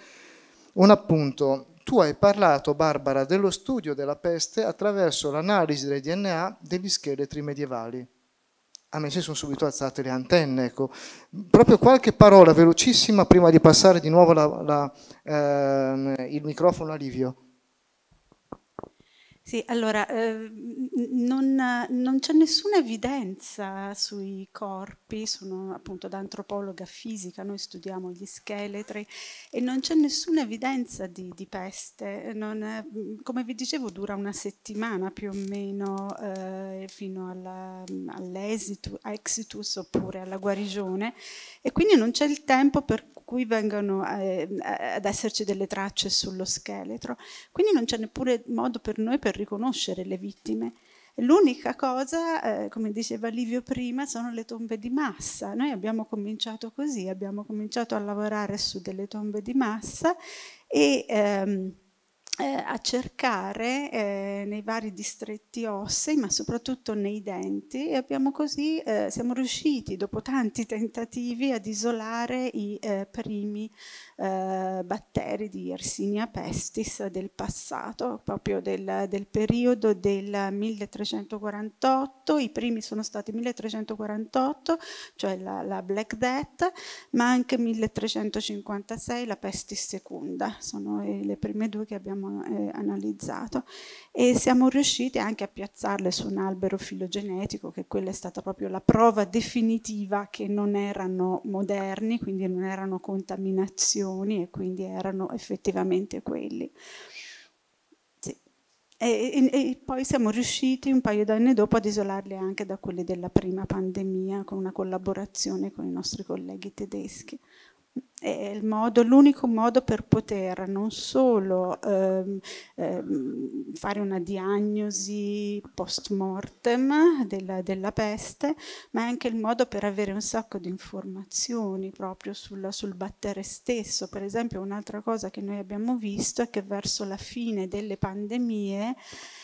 un appunto. Tu hai parlato, Barbara, dello studio della peste attraverso l'analisi del DNA degli scheletri medievali. A ah, me si sono subito alzate le antenne. Ecco. Proprio qualche parola velocissima prima di passare di nuovo la, la, eh, il microfono a Livio. Sì, allora, eh, non, non c'è nessuna evidenza sui corpi, sono appunto da antropologa fisica, noi studiamo gli scheletri e non c'è nessuna evidenza di, di peste. Eh, non, mhmm, come vi dicevo dura una settimana più o meno eh, fino all'exitus all oppure alla guarigione e quindi non c'è il tempo per cui vengano eh, ad esserci delle tracce sullo scheletro. Quindi non c'è neppure modo per noi per riconoscere le vittime. L'unica cosa, eh, come diceva Livio prima, sono le tombe di massa. Noi abbiamo cominciato così, abbiamo cominciato a lavorare su delle tombe di massa e ehm, eh, a cercare eh, nei vari distretti ossei, ma soprattutto nei denti, e abbiamo così, eh, siamo riusciti, dopo tanti tentativi, ad isolare i eh, primi eh, batteri di Yersinia pestis del passato, proprio del, del, periodo del 1348. I primi sono stati 1348, cioè la, la Black Death, ma anche 1356, la pestis secunda. Sono eh, le prime due che abbiamo abbiamo eh, analizzato e siamo riusciti anche a piazzarle su un albero filogenetico che quella è stata proprio la prova definitiva che non erano moderni, quindi non erano contaminazioni e quindi erano effettivamente quelli. E, e, e, poi siamo riusciti un paio d'anni dopo ad isolarli anche da quelli della prima pandemia con una collaborazione con i nostri colleghi tedeschi. Modo, l'unico modo per poter non solo ehm, ehm, fare una diagnosi post mortem della, della, peste, ma è anche il modo per avere un sacco di informazioni proprio sul, sul battere stesso. Per esempio, un'altra cosa che noi abbiamo visto è che verso la fine delle pandemie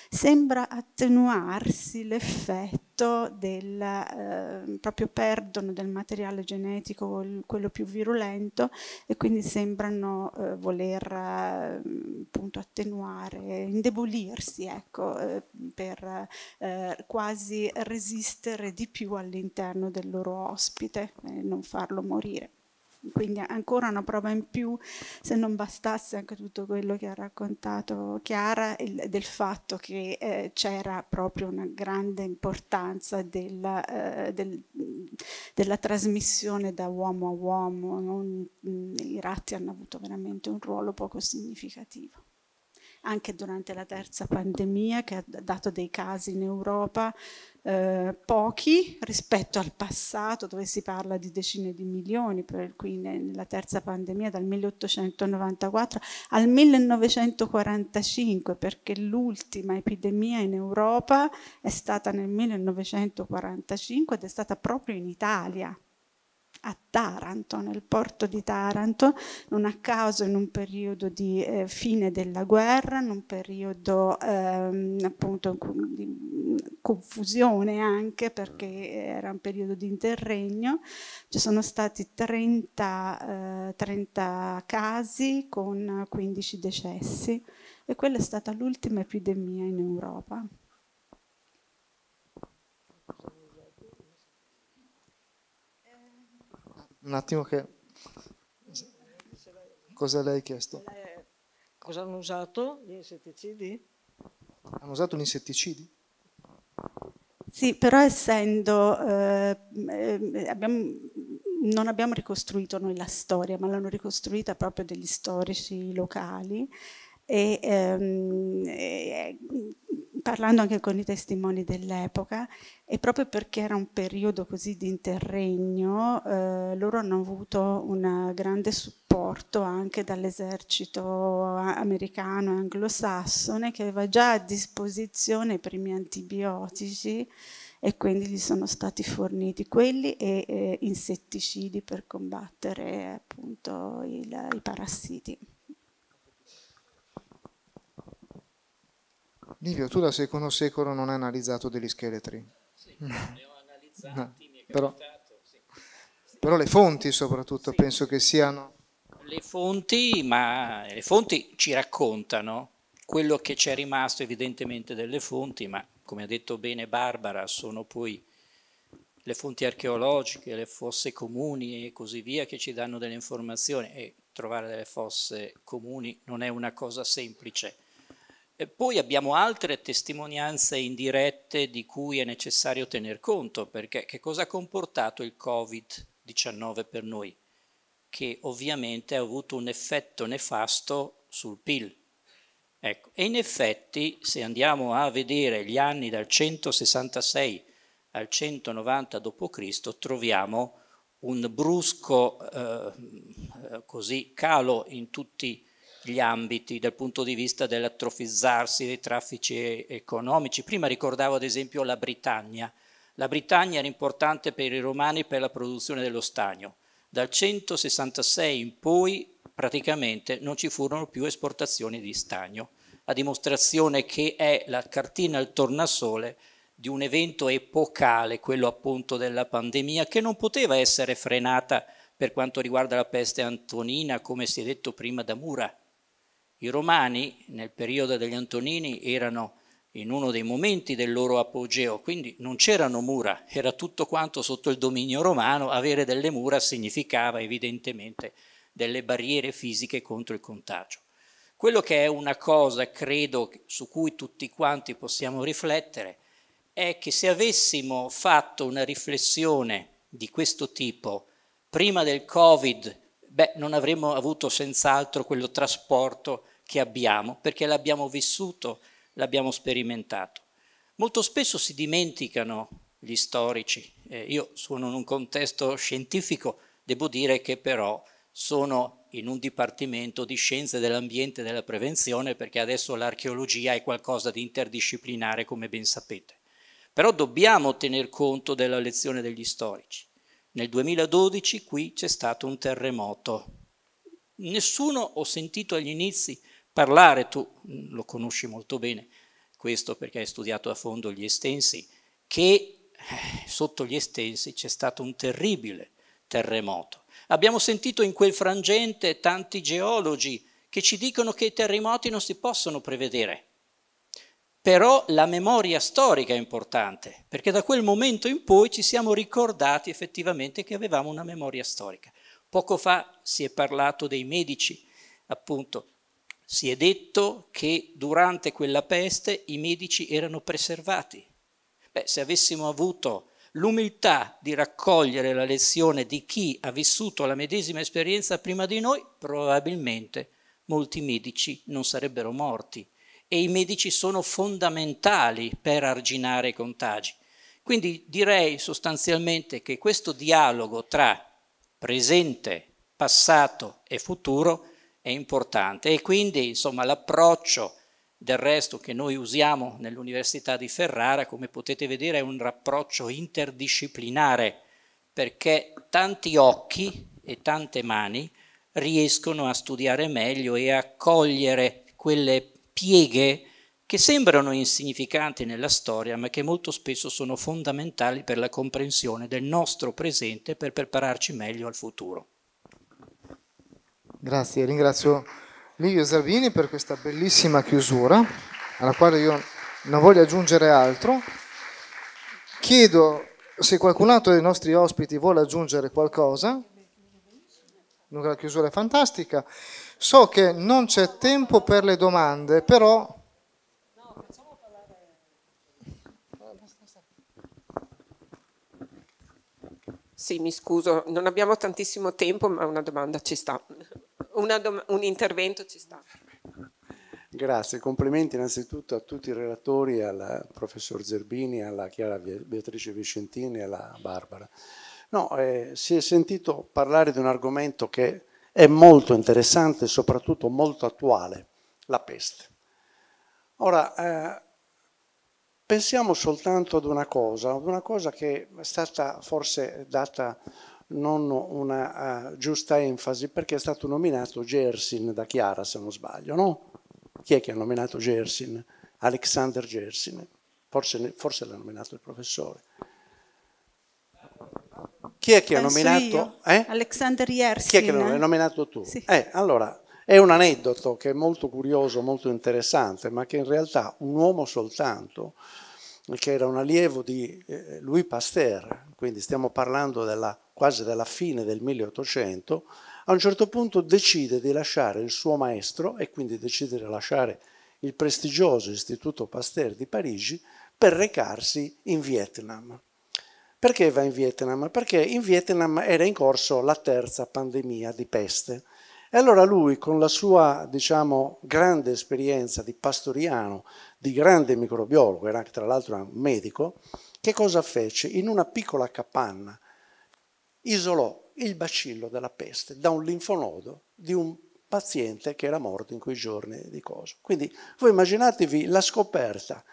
sembra attenuarsi l'effetto del eh, proprio perdono del materiale genetico, quello più virulento, e quindi sembrano eh, voler eh, appunto attenuare, indebolirsi ecco, eh, per eh, quasi resistere di più all'interno del loro ospite e non farlo morire quindi ancora una prova in più, se non bastasse anche tutto quello che ha raccontato Chiara, il, del fatto che eh, c'era proprio una grande importanza della, eh, del, della, trasmissione da uomo a uomo, non, i ratti hanno avuto veramente un ruolo poco significativo anche durante la terza pandemia che ha dato dei casi in Europa eh, pochi rispetto al passato dove si parla di decine di milioni, per cui nella terza pandemia dal 1894 al 1945 perché l'ultima epidemia in Europa è stata nel 1945 ed è stata proprio in Italia a Taranto, nel porto di Taranto, non a caso in un periodo di eh, fine della guerra, in un periodo ehm, appunto di confusione anche perché era un periodo di interregno, ci sono stati 30, eh, 30 casi con 15 decessi e quella è stata l'ultima epidemia in Europa. Un attimo che... Cosa le hai chiesto? Cosa hanno usato gli insetticidi? Hanno usato gli insetticidi? Sì, però essendo... Eh, eh, abbiamo, non abbiamo ricostruito noi la storia, ma l'hanno ricostruita proprio degli storici locali e, ehm, e parlando anche con i testimoni dell'epoca, e proprio perché era un periodo così di interregno, eh, loro hanno avuto un grande supporto anche dall'esercito americano e anglosassone che aveva già a disposizione i primi antibiotici e quindi gli sono stati forniti quelli e eh, insetticidi per combattere appunto il, i parassiti. Livio, tu da secolo secolo non hai analizzato degli scheletri. Sì, ne ho analizzati, no. mi è però, Sì. però le fonti soprattutto sì. penso che siano... Le fonti, ma le fonti ci raccontano quello che c'è rimasto evidentemente delle fonti, ma come ha detto bene Barbara, sono poi le fonti archeologiche, le fosse comuni e così via che ci danno delle informazioni e trovare delle fosse comuni non è una cosa semplice. E poi abbiamo altre testimonianze indirette di cui è necessario tener conto, perché che cosa ha comportato il Covid-19 per noi? Che ovviamente ha avuto un effetto nefasto sul PIL. Ecco. E in effetti, se andiamo a vedere gli anni dal 166 al 190 d.C., troviamo un brusco eh, così, calo in tutti i gli ambiti dal punto di vista dell'atrofizzarsi dei traffici economici. Prima ricordavo ad esempio la Britannia. La Britannia era importante per i romani per la produzione dello stagno. Dal 166 in poi praticamente non ci furono più esportazioni di stagno, a dimostrazione che è la cartina al tornasole di un evento epocale, quello appunto della pandemia, che non poteva essere frenata per quanto riguarda la peste antonina, come si è detto prima da Mura, i romani nel periodo degli Antonini erano in uno dei momenti del loro apogeo, quindi non c'erano mura, era tutto quanto sotto il dominio romano, avere delle mura significava evidentemente delle barriere fisiche contro il contagio. Quello che è una cosa, credo, su cui tutti quanti possiamo riflettere, è che se avessimo fatto una riflessione di questo tipo prima del Covid, beh, non avremmo avuto senz'altro quello trasporto che abbiamo perché l'abbiamo vissuto, l'abbiamo sperimentato. Molto spesso si dimenticano gli storici. Eh, io sono in un contesto scientifico, devo dire che però sono in un dipartimento di scienze dell'ambiente e della prevenzione perché adesso l'archeologia è qualcosa di interdisciplinare come ben sapete. Però dobbiamo tener conto della lezione degli storici. Nel 2012 qui c'è stato un terremoto. Nessuno ho sentito agli inizi parlare, tu lo conosci molto bene questo perché hai studiato a fondo gli estensi, che eh, sotto gli estensi c'è stato un terribile terremoto. Abbiamo sentito in quel frangente tanti geologi che ci dicono che i terremoti non si possono prevedere. Però la memoria storica è importante, perché da quel momento in poi ci siamo ricordati effettivamente che avevamo una memoria storica. Poco fa si è parlato dei medici, appunto, si è detto che durante quella peste i medici erano preservati. Beh, se avessimo avuto l'umiltà di raccogliere la lezione di chi ha vissuto la medesima esperienza prima di noi, probabilmente molti medici non sarebbero morti. E i medici sono fondamentali per arginare i contagi. Quindi direi sostanzialmente che questo dialogo tra presente, passato e futuro è importante e quindi insomma l'approccio del resto che noi usiamo nell'Università di Ferrara, come potete vedere, è un approccio interdisciplinare perché tanti occhi e tante mani riescono a studiare meglio e a cogliere quelle pieghe che sembrano insignificanti nella storia, ma che molto spesso sono fondamentali per la comprensione del nostro presente per prepararci meglio al futuro. Grazie, ringrazio Livio Zabini per questa bellissima chiusura, alla quale io non voglio aggiungere altro. Chiedo se qualcun altro dei nostri ospiti vuole aggiungere qualcosa. Dunque La chiusura è fantastica. So che non c'è tempo per le domande, però Sì, mi scuso, non abbiamo tantissimo tempo, ma una domanda ci sta. Dom un intervento ci sta. Grazie, complimenti innanzitutto a tutti i relatori, al professor Zerbini, alla Chiara Beatrice Vicentini e alla Barbara. No, eh, si è sentito parlare di un argomento che è molto interessante e soprattutto molto attuale, la peste. Ora, eh, Pensiamo soltanto ad una cosa, ad una cosa che è stata forse data non una uh, giusta enfasi perché è stato nominato Gersin da Chiara se non sbaglio, no? Chi è che ha nominato Gersin? Alexander Gersin, forse, forse l'ha nominato il professore. Chi è che Penso ha nominato? Eh? Alexander Gersin. Chi è che l'ha nominato tu? Sì. Eh, allora, è un aneddoto che è molto curioso, molto interessante, ma che in realtà un uomo soltanto che era un allievo di eh, Louis Pasteur, quindi stiamo parlando della, quasi della fine del 1800, a un certo punto decide di lasciare il suo maestro e quindi decide di lasciare il prestigioso istituto Pasteur di Parigi per recarsi in Vietnam. Perché va in Vietnam? Perché in Vietnam era in corso la terza pandemia di peste. E allora lui, con la sua diciamo, grande esperienza di pastoriano, di grande microbiologo, era tra l'altro un medico, che cosa fece? In una piccola capanna isolò il bacillo della peste da un linfonodo di un paziente che era morto in quei giorni di coso. Quindi voi immaginatevi la scoperta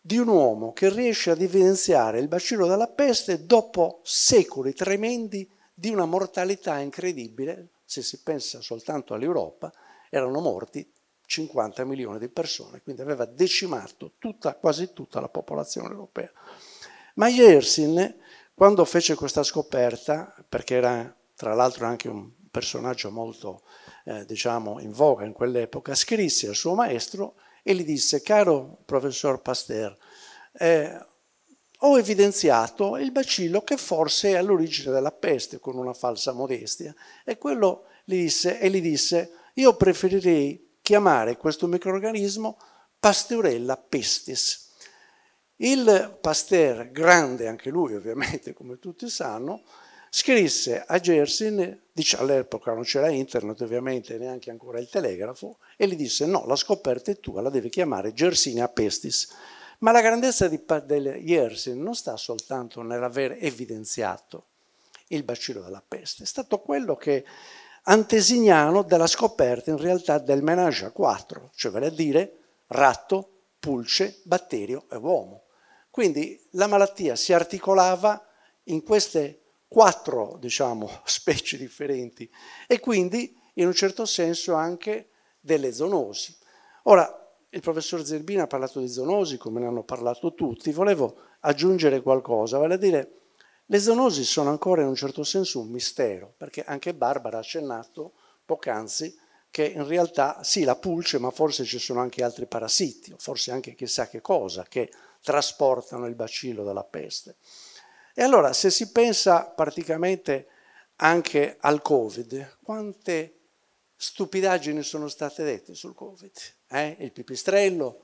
di un uomo che riesce ad evidenziare il bacillo della peste dopo secoli tremendi di una mortalità incredibile, se si pensa soltanto all'Europa, erano morti 50 milioni di persone, quindi aveva decimato tutta, quasi tutta la popolazione europea. Ma Yersin, quando fece questa scoperta, perché era tra l'altro anche un personaggio molto eh, diciamo, in voga in quell'epoca, scrisse al suo maestro e gli disse, caro professor Pasteur, eh, ho evidenziato il bacillo che forse è all'origine della peste con una falsa modestia. E quello gli disse, e gli disse, io preferirei chiamare questo microorganismo Pasteurella pestis. Il Pasteur, grande anche lui ovviamente, come tutti sanno, scrisse a Gersin, dice all'epoca non c'era internet ovviamente, neanche ancora il telegrafo, e gli disse no, la scoperta è tua, la devi chiamare Gersinia pestis. Ma la grandezza di, Gersin non sta soltanto nell'aver evidenziato il bacillo della peste, è stato quello che antesignano della scoperta in realtà del menage a quattro, cioè vale a dire ratto, pulce, batterio e uomo. Quindi la malattia si articolava in queste quattro diciamo, specie differenti e quindi in un certo senso anche delle zoonosi. Ora, il professor Zerbina ha parlato di zoonosi, come ne hanno parlato tutti, volevo aggiungere qualcosa, vale a dire le zoonosi sono ancora in un certo senso un mistero, perché anche Barbara ha accennato poc'anzi che in realtà sì, la pulce, ma forse ci sono anche altri parassiti, o forse anche chissà che cosa, che trasportano il bacillo dalla peste. E allora, se si pensa praticamente anche al Covid, quante stupidaggini sono state dette sul Covid? Eh? Il pipistrello,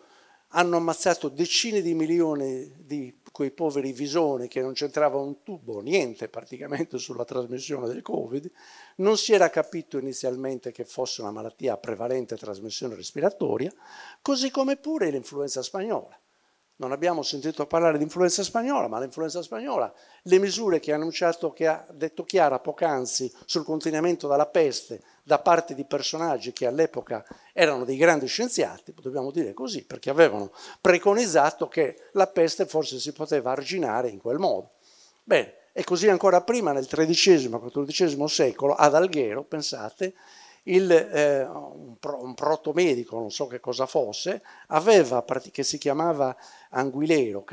hanno ammazzato decine di milioni di quei poveri visoni che non c'entrava un tubo, niente praticamente sulla trasmissione del Covid, non si era capito inizialmente che fosse una malattia a prevalente trasmissione respiratoria, così come pure l'influenza spagnola. Non abbiamo sentito parlare di influenza spagnola, ma l'influenza spagnola, le misure che ha annunciato, che ha detto Chiara poc'anzi sul contenimento della peste da parte di personaggi che all'epoca erano dei grandi scienziati, dobbiamo dire così, perché avevano preconizzato che la peste forse si poteva arginare in quel modo. Bene, e così ancora prima nel XIII-XIV secolo ad Alghero, pensate, il, eh, un, pro, un, protomedico, non so che cosa fosse, aveva, che si chiamava Anguilero,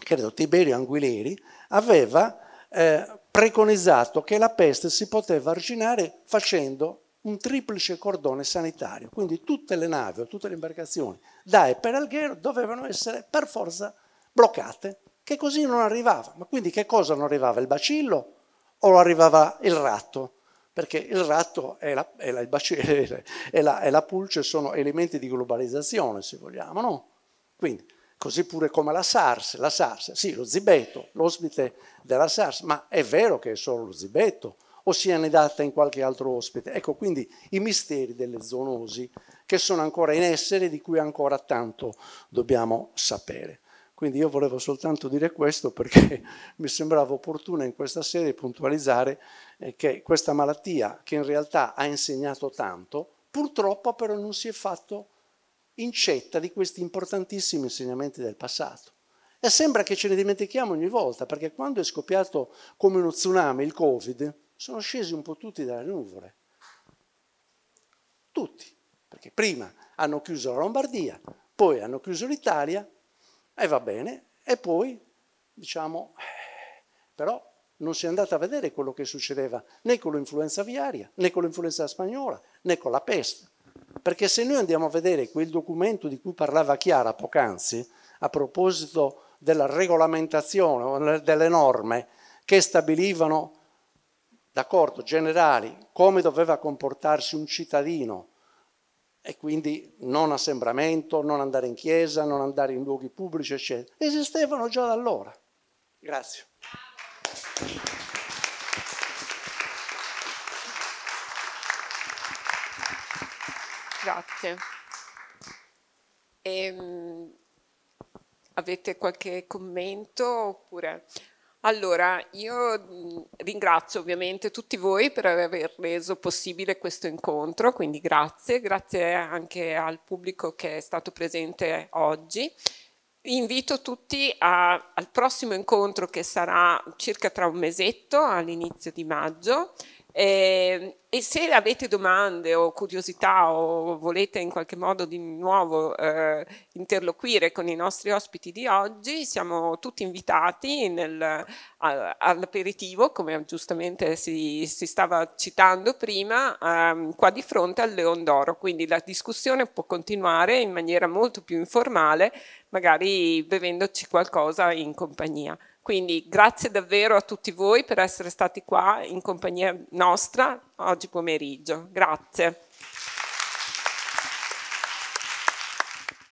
credo Tiberio Anguileri, aveva eh, preconizzato che la peste si poteva arginare facendo un triplice cordone sanitario, quindi tutte le navi tutte le imbarcazioni da e per Alghero dovevano essere per forza bloccate, che così non arrivava. Ma quindi che cosa non arrivava? Il bacillo o arrivava il ratto? perché il ratto e la, è la, il bacere e la, la, pulce sono elementi di globalizzazione, se vogliamo, no? Quindi, così pure come la SARS, la SARS, sì, lo zibetto, l'ospite della SARS, ma è vero che è solo lo zibetto o si è annidata in qualche altro ospite? Ecco, quindi i misteri delle zoonosi che sono ancora in essere, e di cui ancora tanto dobbiamo sapere. Quindi io volevo soltanto dire questo perché mi sembrava opportuno in questa serie puntualizzare eh, che questa malattia, che in realtà ha insegnato tanto, purtroppo però non si è fatto incetta di questi importantissimi insegnamenti del passato. E sembra che ce ne dimentichiamo ogni volta, perché quando è scoppiato come uno tsunami il Covid, sono scesi un po' tutti dalle nuvole. Tutti, perché prima hanno chiuso la Lombardia, poi hanno chiuso l'Italia, e va bene, e poi diciamo, però non si è andato a vedere quello che succedeva né con l'influenza aviaria, né con l'influenza spagnola, né con la peste. Perché se noi andiamo a vedere quel documento di cui parlava Chiara poc'anzi, a proposito della regolamentazione, delle norme che stabilivano d'accordo generali come doveva comportarsi un cittadino e quindi non assembramento, non andare in chiesa, non andare in luoghi pubblici, eccetera. Esistevano già da allora. Grazie. Grazie. E, ehm, avete qualche commento oppure... Allora, io mhmm, ringrazio ovviamente tutti voi per aver reso possibile questo incontro, quindi grazie, grazie anche al pubblico che è stato presente oggi. Invito tutti a, al prossimo incontro che sarà circa tra un mesetto, all'inizio di maggio, e, ehm, e, se avete domande o curiosità o volete in qualche modo di nuovo eh, interloquire con i nostri ospiti di oggi, siamo tutti invitati all'aperitivo, come giustamente si, si, stava citando prima, ehm, qua di fronte al Leon d'Oro. Quindi la discussione può continuare in maniera molto più informale, magari bevendoci qualcosa in compagnia. Quindi grazie davvero a tutti voi per essere stati qua in compagnia nostra oggi pomeriggio. Grazie.